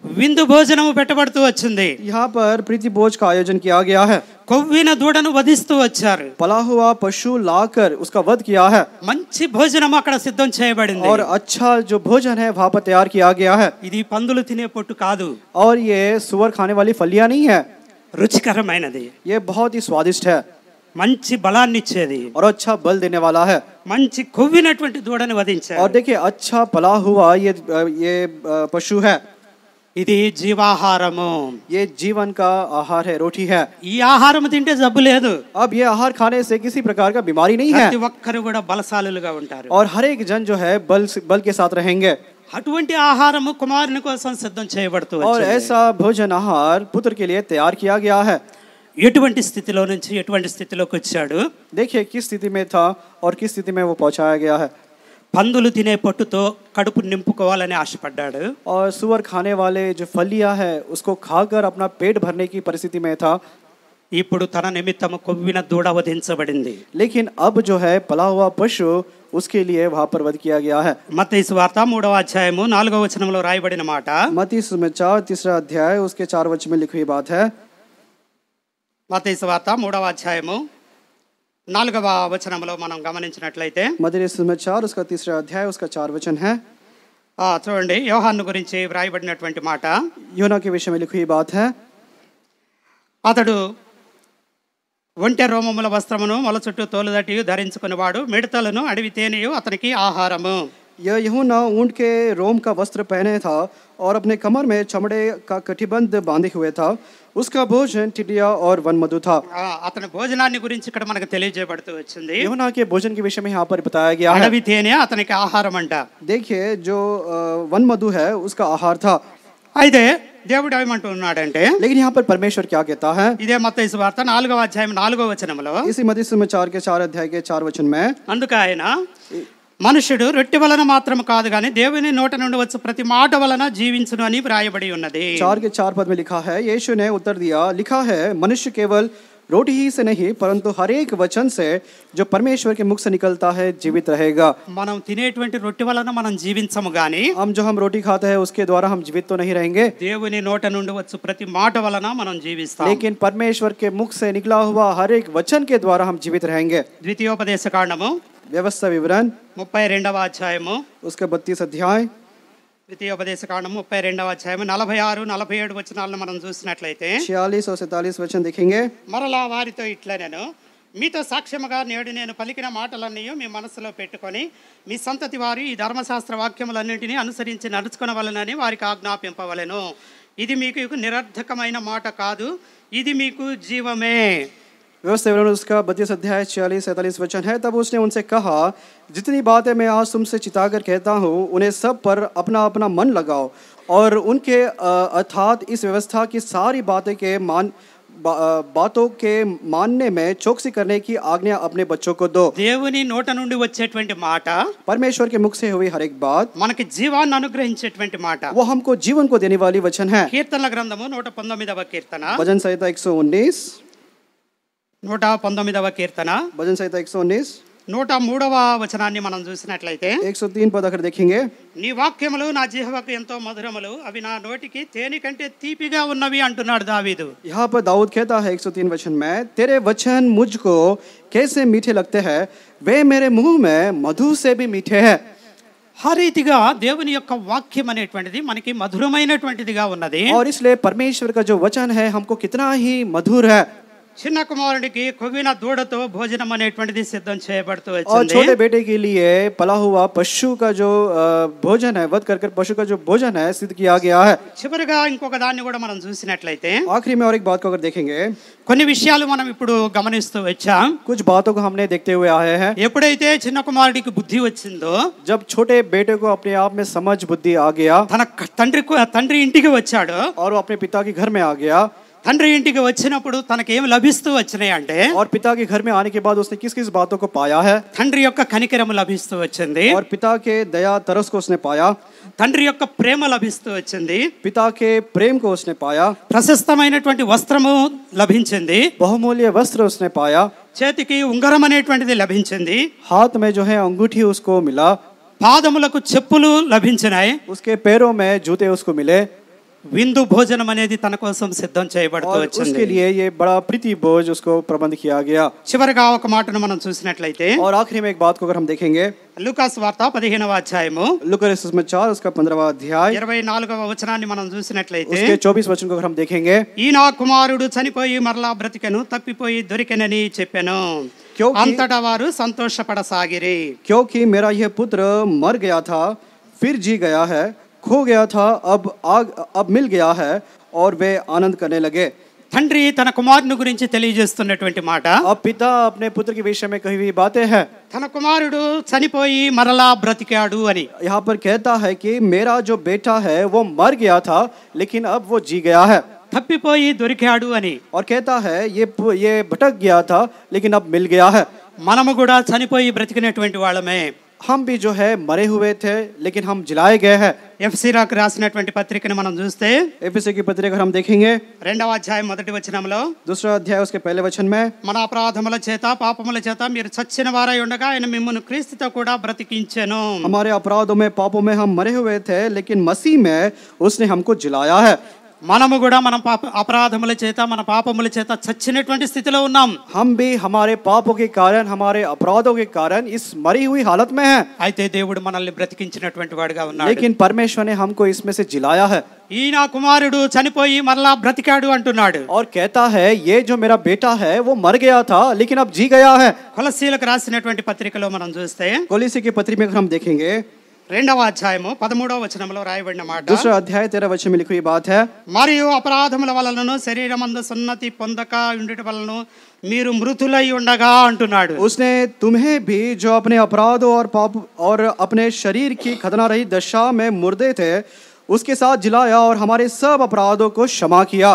A: विंदु भोजन పెట్టబడుతూ यहाँ पर प्रीति भोज का आयोजन किया गया है కొవ్విన దూడను వధిస్తూ వచ్చారు पला हुआ पशु लाकर उसका वध किया है మంచి భోజనం అక్కడ సిద్ధం చేయబడింది और अच्छा जो भोजन है वहाँ पर तैयार किया गया है ఇది పందులు తినే పొట్టు కాదు और ये सुअर खाने वाली फलियां नहीं है मैंने दी ये बहुत ही स्वादिष्ट है మంచి బలాన్ని ఇచ్చేది और अच्छा बल देने वाला है మంచి కొవ్వినటువంటి దూడను వధించారు और देखिए अच्छा पला हुआ ये ये पशु है ఇది జీవాహారము ఏ జీవన్ కా ఆహార్ హై రోటీ హై ఈ ఆహారం తింటే జబ్బు లేదు అబ్ ఏ ఆహార్ ఖానే సే కిసి ప్రకార్ కా బిమారీ నహీ హై ప్రతి ఒక్కరు కూడా బలశాలులుగా ఉంటారు और हर एक जन जो है बल बल के साथ रहेंगे అటువంటి ఆహారము కుమారుని కోసం సిద్ధం చేయబడుతూ और ऐसा भोजन आहार पुत्र के लिए तैयार किया गया है ఎటువంటి స్థితిలో నుంచి ఎటువంటి స్థితిలోకి వచ్చాడు देखिए किस स्थिति में था और किस स्थिति में वो पहुंचाया गया है పందులు తినే పట్టుతో కడుపు నింపుకోవాలని ఆశపడ్డాడు ఆ సువర్ ఖానే wale जो फलिया है उसको खाकर अपना पेट भरने की परिस्थिति में था इपुड तना निमिततम కొవ్విన దూడవదించబడింది లేకిన్ అబ్ జో హై పలాహవా పశు ఉస్కే liye వహా పర్వద కియా గయా హై మతిస్ వాత మూడవ అధ్యాయము నాలుగవ వచనములో రాయబడిన మాట మతిస్ మెచా తిస్ర అధ్యాయ్ ఉస్కే 4 వచ్మే లిఖియ బాత్ హై మతిస్ వాత మూడవ అధ్యాయము నాలుగవ వచనంలో మనం గమనించినట్లయితే మొదటి చార్ ఉస్కా అధ్యాయ ఉస్కా చార్ వచన హై చూడండి యోహాన్ను గురించి వ్రాయబడినటువంటి మాట యోనోకి విషయం లిఖు బాత్ అతడు ఒంటె రోమముల వస్త్రమును మొల చుట్టూ తోలుదటియు ధరించుకునేవాడు మిడతలను అడవి తేనెయు అతనికి ఆహారము यह यहुना ऊंट के रोम का वस्त्र पहने था और अपने कमर में चमड़े का कटिबंध बांधे हुए था उसका भोजन टिडिया और वन मधु था అతని భోజనాన్ని గురించి ఇక్కడ మనకు తెలియజేయబడుతూ వచ్చింది యోనా के भोजन के विषय में यहाँ पर बताया गया है అడవి తేనె అతనికి ఆహారం అంట देखिए जो वन मधु है उसका आहार था అయితే దేవుడు ఏమంటున్నాడంటే లేకిన్ యహాన్ పర్ పరమేశ్వర్ క్యా కేతా హై ఇదే మత్తయి సువార్త నాలుగవ అధ్యాయం నాలుగవ వచనములో ఇసి మత్తయి సువార్త 4 కే 4 అధ్యాయ కే 4 వచన మే అందుక ఆయన మనుషుడు రొట్టెవలన మాత్రమే కాదు గాని దేవుని నోట నుండి వచ్చే ప్రతి మాటవలన జీవించును అని ప్రాయబడి ఉన్నది. చార్కి చార్ పదిలో్కిహాయ్ యేసునే ఉత్తర్ దియా లిఖహయ్ మనిష్ కేవల్ రోటి హి సే నహీ పరంతు హరేక్ వచన్ సే జో పర్మేష్వర్ కే ముఖ సే నికల్తా హై జీవిత్ రహేగా. మనం తినేటువంటి రొట్టెవలన మనం జీవించము గాని ఆమ్ జో హమ్ రోటి ఖాతే హై ఉస్కే ద్వారా హమ్ జీవిత్ తో నహీ రహేంగే. దేవుని నోట నుండి వచ్చే ప్రతి మాటవలన మనం జీవిస్తాము. లేకిన్ పర్మేష్వర్ కే ముఖ సే నిక్లా హువా హరేక్ వచన్ కే ద్వారా హమ్ జీవిత్ రహేంగే. ద్వితీయోపదేశకాండము వ్యవస్థ వివరణ ముప్పై రెండవ అధ్యాయము ఉస్క బత్తీస్ అధ్యాయ ద్వితీయోపదేశ కాండం ముప్పై రెండవ అధ్యాయం నలభై ఆరు నలభై ఏడు వచనాలను మనం చూసినట్లయితే చాలీస్ और सैतालीस వచ్చిన देखेंगे మరలా వారితో ఇట్లా నేను మీతో సాక్ష్యముగా నేడు నేను పలికిన మాటలన్నీ మీ మనసులో పెట్టుకొని మీ సంతతి వారు ఈ ధర్మశాస్త్ర వాక్యములన్నింటినీ అనుసరించి నడుచుకునవలనని వారికి ఆజ్ఞాపింపవలెను ఇది మీకు నిరర్ధకమైన మాట కాదు ఇది మీకు జీవమే व्यवस्था विवरण उसका बत्तीस अध्याय छियालीस सैंतालीस वचन है तब उसने उनसे कहा जितनी बातें मैं आज तुमसे चिताकर कहता हूँ उन्हें सब पर अपना अपना मन लगाओ और उनके अर्थात इस व्यवस्था की सारी बातें के मान బా బాతో కే మాన్నే మే చోక్సి కర్నే కి ఆజ్ఞ అప్నే బచ్చో కో దో దేవుని నోట నుండి వచ్చేటువంటి మాట పరమేశ్వర్ కే ముఖ సే హుయి హర్ ఎక్ బాత్ మనకి అనుగ్రహించేటువంటి మాట वो हमको जीवन को देने वाली वचन है కీర్తనల గ్రంథము 119వ కీర్తన భజన సంహిత 119 119వ కీర్తన भजन संहिता 119 103వ వచనాన్ని మనం చూసినట్లయితే 103 పద అక్కడ देखेंगे నీ వాక్యములో నా জিহవక ఎంతో మధురమలు అవి నా నోటికి తేని కంటే తీపిగా ఉన్నవి అంటున్నాడు దావీదు యాకోబు దౌద్ కేత 103 वचन में तेरे वचन मुझको कैसे मीठे लगते हैं वे मेरे मुंह में मधु से भी मीठे हैं हरिతిక దేవుని యొక్క వాక్యం అనేటువంటిది మనకి మధురమైనటువంటిదిగా ఉన్నది అవరిస్లే పరమేశ్వరు కా జో वचन है हमको कितना ही मधुर है छोटे बेटे के लिए पला हुआ पशु का जो भोजन है वध पशु का जो भोजन है सिद्ध किया गया है आखिरी में और एक बात को अगर देखेंगे కొన్ని విషయాలు మనం ఇప్పుడు గమనిస్తూ వచ్చాం कुछ बातों को हमने देखते हुए आए हैं ఎప్పుడైతే చిన్న కుమారుడికి బుద్ధి వచ్చిందో जब छोटे बेटे को अपने आप में समझ बुद्धि आ गया తన తండ్రి తండ్రి ఇంటికి వచ్చాడు और अपने पिता के घर में आ गया త NDR ఇంటికి వచ్చినప్పుడు తనకి ఏం లభిస్తువచ్చనే అంటే ఆర్పితా గారి घर में आने के बाद उसने किस किस बातों को पाया है ठंड्रियొక్క కనికరము లభిస్తువొచెంది ఆర్పితా కే దయ తరస్కోస్ నే పాయా త NDRొక్క ప్రేమ లభిస్తువొచెంది పితా కే ప్రేమ కోస్ నే పాయా ప్రశస్తమైనటువంటి వస్త్రము లభించంది బహూమౌల్య వస్త్రోస్ నే పాయా చేతికి ఉంగరం అనేటువంటిది లభించంది హాత్ మే జో హే అంగుઠી ఉస్కో మిలా పాదములకు చెప్పులు లభించనాయ్ ఉస్కే పేరోమే జూతే ఉస్కో మిలే विंदु भोजनम అనేది తన కోసం సిద్ధం చేయబడుతూ వచ్చింది उसके लिए ये बड़ा प्रीति भोज उसको प्रबंध किया गया చివరగా ఒక మాటను మనం చూసినట్లయితే और आखिरी में एक बात को अगर हम देखेंगे లూకాస్ వార్త 15వ అధ్యాయము లూకాస్ उसमें 4 उसका 15వ అధ్యాయ 24వ వచనాన్ని మనం చూసినట్లయితే उसके 24 వచనం को अगर हम देखेंगे ఈ నా కుమారుడు చనిపోయి మరలా బ్రతికెను తప్పిపోయి దొరికెనని చెప్పాను क्योंकि అంతటా వారు సంతోషపడసాగిరి क्योंकि मेरा यह पुत्र मर गया था फिर जी गया है खो गया था अब आग अब मिल गया है और वे आनंद करने लगे తండ్రి తన కుమారుని గురించి తెలియజేస్తున్నటువంటి మాట ఆ పిత అప్నే పుత్రకి విషయమే కహి బాతే హై తన కుమారుడు చనిపోయి మరలా బ్రతికాడు అని యహా పర్ కహతా హై కి మేరా జో బేటా హై వో మర్ గయా థా లేకిన్ అబ్ వో జీ గయా హై తప్పిపోయి దొరికాడు అని और कहता है ये ये भटक गया था लेकिन अब मिल गया है మనము కూడా చనిపోయి బ్రతికినటువంటి వాళ్ళమే हम भी जो है मरे हुए थे लेकिन हम जिलाए गए हैं रासिनेटुवंटि पत्रिकनु मनं चूस्तें एफसी की पत्रिक हम देखेंगे रेंडव अध्याय मोदटि वचनमलो दूसरा अध्याय उसके पहले वचन में मन अपराधमल चेत पापमल चेत मीरु सच्चिन वारै उंडगा आयन मिम्मनु क्रीस्तुतो कूडा ब्रतिकिंचेनु हमारे अपराधों में पापों में हम मरे हुए थे लेकिन मसी में उसने हमको जिलाया है मनमु मन अपराधम चेत मन पापमल चेत चच्चे स्थित हम भी हमारे पाप के कारण हमारे अपराधों के कारण इस मरी हुई हालत में है अच्छे देवड़ मन ब्रति लेकिन परमेश्वर ने हमको इसमें से जिलाया है चली मरला ब्रतिका अटुना और कहता है ये जो मेरा बेटा है वो मर गया था लेकिन अब जी गया है कुलशील रासने पत्रिक हम देखेंगे రెండవ అధ్యాయము పదమూడవ వచనంలో రాయబడిన మాట మరియు అపరాధముల వలనను శరీరమందు సున్నతి పొందక మీరు మృతులై ఉండగా అంటున్నాడు उसने तुम्हे भी जो अपने अपराध और पाप और अपने शरीर की खतना रही दशा में मुर्दे थे उसके साथ जिलाया और हमारे सब अपराधों को क्षमा किया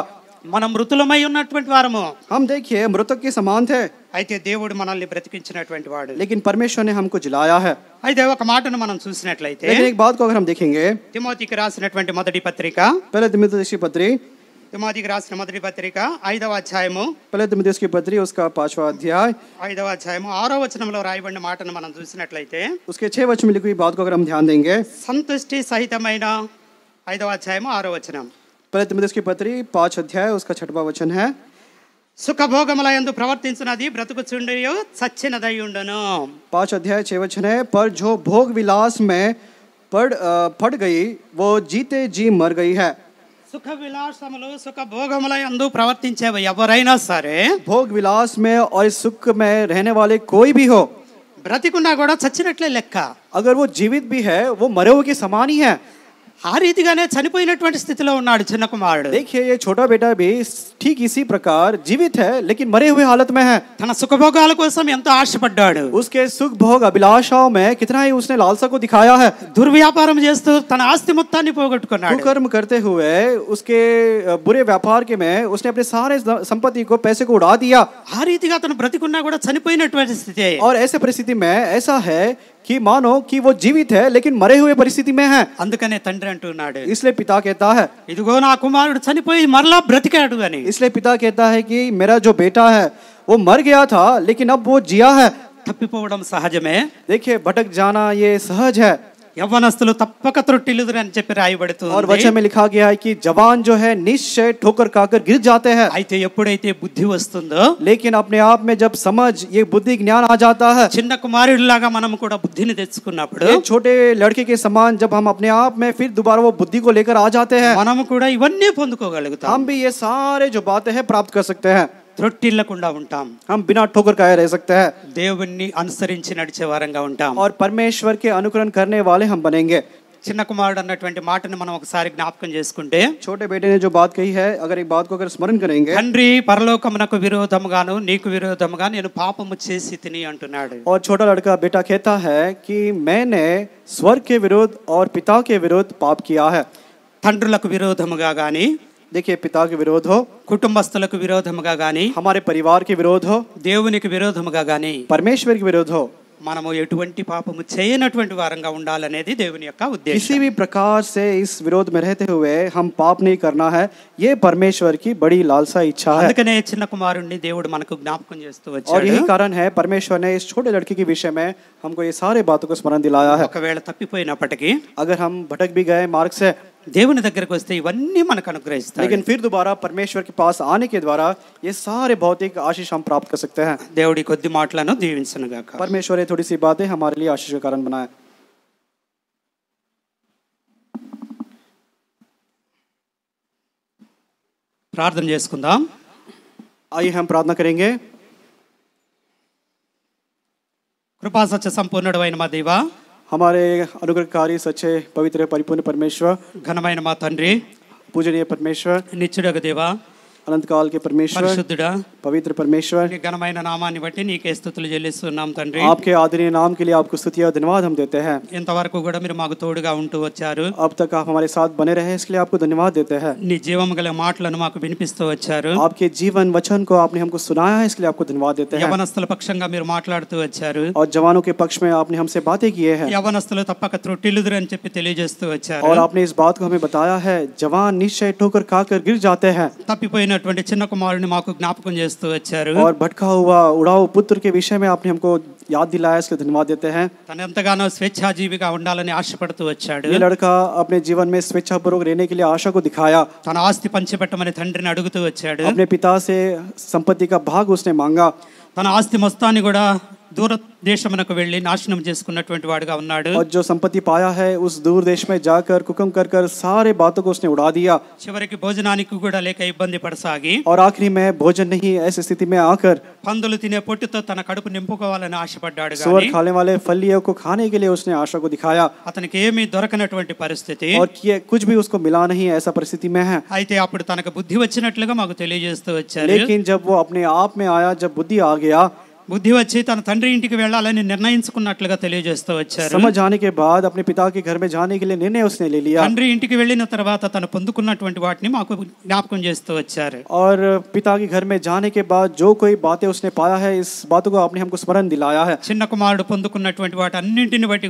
A: మన మృతులమై ఉన్నటువంటి వారము మనం দেখি మృతుకి సమాంతం ఐతే దేవుడు మనల్ని ప్రతికించినటువంటి వాడు లేకిన్ పరమేశ్వరునే हमको జలాయాహ ఐదేవ కమాటను మనం చూసినట్లయితే లేకిన్ ఈ బాద్కోగ్రం دیکھیں گے۔ తిమోతి క్రాస్నట్ 20 మొదటి పత్రిక మొదటి తిమోతి పత్రిక తిమోతి క్రాస్నట్ పత్రిక ఐదవ అధ్యాయము మొదటి తిమోతిస్ కి పత్రిక uska 5వ అధ్యాయ ఐదవ అధ్యాయము ఆరో వచనములో రాయబడిన మాటను మనం చూసినట్లయితే उसके 6 वचन में लिखी हुई बात को अगर हम ध्यान देंगे సంతృప్తి sahi tamaina ఐదవ అధ్యాయము ఆరో వచనం भोग विलास में సుఖ విలాసములు సుఖ ప్రవర్తించే ఎవరైనా సరే और सुख में रहने वाले कोई भी हो బ్రతికున్నా కూడా చచ్చినట్లే లెక్క अगर वो जीवित भी है वो मरे हुए के समान ही है ఆ రీతిగానే చనిపోయినటువంటి స్థితిలో ఉన్నాడు చిన్న కుమారుడు देखिए ये छोटा बेटा भी ठीक इसी प्रकार जीवित है लेकिन మరే హుయే హాలత్ మే హై తన సుఖభోగాల కోసం ఎంతో ఆశపడ్డాడు उसके सुख भोग अभिलाषाओं में कितना ही उसने लालसा को दिखाया है దుర్వ్యాపారం చేస్తూ తన ఆస్తి మొత్తాన్ని పోగొట్టుకున్నాడు कुकर्म करते हुए उसके बुरे व्यापार के में उसने अपने सारे संपत्ति को पैसे को उड़ा दिया ఆ రీతిగా తను బ్రతికున్నా కూడా చనిపోయినటువంటి స్థితి और ऐसे परिस्थिति में ऐसा है कि मानो कि वो जीवित है लेकिन मरे हुए परिस्थिति में है అందుకనే తండ్రి అంటున్నాడు इसलिए पिता कहता है सनी నా मरला ब्रत के బ్రతికాడు नहीं इसलिए पिता कहता है कि मेरा जो बेटा है वो मर गया था लेकिन अब वो जिया है सहज में देखिए भटक जाना ये सहज है యవ్వనస్తులు तपक త్రొట్టిల్లుదురు అని చెప్పి రాయబడుతుంది और वचन में लिखा गया है कि जवान जो है निश्चय ठोकर खाकर गिर जाते हैं అయితే ఎప్పుడైతే बुद्धि వస్తుందో लेकिन अपने आप में जब समझ ये बुद्धि ज्ञान आ जाता है చిన్న కుమారుడిలాగా మనం కూడా బుద్ధిని తెచ్చుకున్నప్పుడు छोटे लड़के के समान जब हम अपने आप में फिर दोबारा वो बुद्धि को लेकर आ जाते हैं మనం కూడా ఇవన్నీ పొందుకోగలుగుతాం हम भी ये सारे जो बातें हैं प्राप्त कर सकते हैं త్రొట్టి ఇల్లకుండా ఉంటాం हम बिना ठोकर खाए रह सकते हैं దేవుణ్ణి అనుసరించి నడిచే వారంగా ఉంటాం और परमेश्वर के अनुकरण करने वाले हम बनेंगे చిన్న కుమారుడు అన్నటువంటి మాటను మనం ఒకసారి జ్ఞాపకం చేసుకుంటే छोटे बेटे ने जो बात कही है अगर एक बात को अगर स्मरण करेंगे తండ్రి పరలోకమునకు విరోధముగాను నీకు విరోధముగా నేను పాపము చేసి తిని అంటున్నాడు और छोटा लड़का बेटा कहता है कि मैंने स्वर्ग के विरोध और पिता के विरोध पाप किया है తండ్రులకు విరోధముగా గాని देखिए पिता के विरोध हो कुटुंबस्थलक विरोधमगा गाने हमारे परिवार के विरोध हो देवనికి विरोधमगा गाने परमेश्वर के विरोध हो मानव एट्वంటి పాపము చేయైనటువంటి వరంగ ఉండాలనేది దేవుని యొక్క ఉద్దేశం ఈ సివి ప్రకాశే ఈస్ విరోధమ رہتے हुए हम पाप नहीं करना है यह परमेश्वर की बड़ी लालसा इच्छा है అందుకనే చిన్న కుమారుని దేవుడు మనకు జ్ఞాపకం చేస్తూ వచ్చాడు ఆడి కారణం హే పరమేశ్వర్ నే ఈ చిన్న లడ్కి కి విషయం హే हमको ये सारे बातों को स्मरण दिलाया है ఒకవేళ తప్పిపోయినప్పటికి అగరం భటక్ బి gaye marks దేవుని దగ్గరికి వస్తే ఇవన్నీ మనకు అనుగ్రహిస్తాడు. విన ఫిర్్ दोबारा परमेश्वर के पास आने के द्वारा ये सारे भौतिक आशीष हम प्राप्त कर सकते हैं। దేవుడి కొద్ది మాటలను దీవించున గాక. పరమేశ్వరే थोड़ी सी बातें हमारे लिए आशीष का कारण बनाए। प्रार्थना చేసుకుందాం. ఐ హం ప్రార్థన karenge. కృపసచ్చ సంపూర్ణడవైన మా దేవా. हमारे अनुग्रहकारी सच्चे पवित्र परिपूर्ण परमेश्वर घनमय नमा तंड्री पूजनीय परमेश्वर निश्चय देवा అనంతకాల పరమేశ్వర పరిశుద్ధుడా పవిత్ర పరమేశ్వర నీ ఘనమైన నామాన్ని బట్టి నీకే స్తుతులు చెల్లిస్తున్నాం తండ్రి ఆప్కే ఆదరణీయ నామ కే లియే ఆప్కో స్తుతి और धन्यवाद हम देते हैं ఇంతవరకు కూడా మీరు మాకు తోడుగా ఉంటూ వచ్చారు अब तक आप हमारे साथ बने रहे इसके लिए आपको धन्यवाद देते हैं నీ జీవం గల మాటలను మాకు వినిపిస్తూ వచ్చారు आपके जीवन वचन को आपने हमको सुनाया है इसके लिए आपको धन्यवाद देते हैं యవనస్తుల పక్షంగా మీరు మాట్లాడుతూ వచ్చారు और जवानों के पक्ष में आपने हमसे बातें की है యవనస్తులు తప్పక త్రొట్టిల్లుదురు అని చెప్పి తెలియజేస్తూ వచ్చారు और आपने इस बात को हमें बताया है जवान निश्चय ठोकर खाकर गिर जाते हैं తప్పిపోయిన టువంటి చిన్న కుమారుని మాకు జ్ఞాపకం చేస్తూ వచ్చారు. దారి తప్పిన ఉడావో పుత్రం గురించి आपने हमको याद दिलाया इसके धन्यवाद देते हैं. తనంతగాన స్వచ్ఛా జీవిగా ఉండాలని ఆశపడతూ వచ్చాడు. ఈ لڑక ఆ apne जीवन में स्वच्छा पूर्वक रहने के लिए आशा को दिखाया. తన ఆస్తి పంచబెట్టమని తండ్రిని అడుగుతూ వచ్చాడు. apne पिता से संपत्ति का भाग उसने मांगा. తన ఆస్తి మస్తాని కూడా दूर देश వెళ్ళి वाड़ और जो संपत्ति पाया है उस दूर देश में जाकर कुकम कर कर सारे बातों को उसने उड़ा दिया చివరికి భోజనానికి కూడా లేక पड़ పడసాగి और आखिरी में भोजन नहीं ऐसी स्थिति में आकर పందులు తినే పొట్టుతో తన కడుపు నింపుకోవాలని ఆశపడ్డాడు గాని सुअर खाने वाले फलियों को खाने के लिए उसने आशा को दिखाया अतन ఏమీ దొరకనటువంటి परिस्थिति और कुछ भी उसको मिला नहीं ऐसा परिस्थिति में है అయితే అప్పుడు తనకు बुद्धि వచ్చినట్లుగా लेकिन जब वो अपने आप में आया जब बुद्धि आ गया बुद्धि वच्चे तन तंड्री इंटिकि वेळ्ळालनि निर्णयिंचुकुन्नट्लुगा तेलियजेस्तू बाद अपने पिता के घर में जाने के लिए निर्णय उसने ले लिया तंड्री इंटिकि वेळ्ळिन तर्वात तन पोंदुकुन्नटुवंटि वाटिनि और पिता के घर में जाने के बाद जो कोई बातें उसने पाया है इस बातों को आपने हमको स्मरण दिलाया है చిన్న కుమారుడు పొందుకున్నటువంటి వాటి అన్నింటిని బట్టి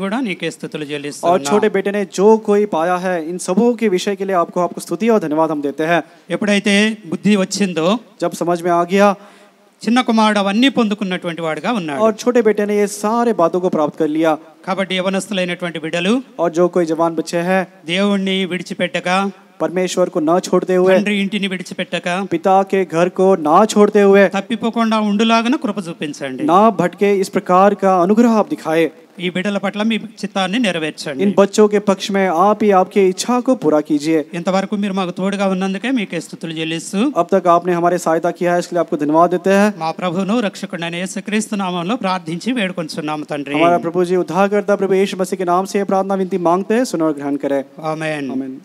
A: और छोटे बेटे ने जो कोई पाया है इन सब के विषय के लिए आपको आपको स्तुति और धन्यवाद हम देते हैं बुद्धि బుద్ధి जब समझ में आ गया చిన్న కుమారుడు అవన్నీ పొందుకున్నటువంటి వాడుగా ఉన్నాడు और छोटे बेटे ने ये सारे बातों को प्राप्त कर लिया కాబట్టి యవనస్తులైనటువంటి బిడ్డలు और जो कोई जवान बच्चे है దేవుణ్ణి విడిచిపెట్టక परमेश्वर को ना छोड़ते हुए ఇంటిని విడిచిపెట్టక పితా के घर को ना छोड़ते हुए తప్పిపోకుండా ఉండులాగన కృప చూపించండి ना भटके इस प्रकार का अनुग्रह आप दिखाए ఈ బిడలపట్ల మి చిత్తాని నేరవేర్చండి ఇన్ బచ్చోగే పక్షమే ఆప్ హీ ఆప్కే ఇచ్ఛా కో పురా కీజియే ఇన్ తవర్ కు మిర్మా తోడగా ఉన్ననదకే మే కే స్తుతులు చెల్లిస్తు ఆప్ దగ ఆప్నే హమారే సహాయత కీయా హై ఇస్కేలి యాప్కో ధన్యవాద్ dete హై మాప్రభునో రక్షకండనే యేసుక్రిస్ట్ నామంలో ప్రార్థించి వేడుకొంటున్నాము తండ్రి మామప్రభుజీ ఉద్ధాగర్త ప్రవేష్మసికి నామసే ప్రార్థనా विनती మాంగతే స్నొర్ గ్రహణ కరే ఆమేన్ ఆమేన్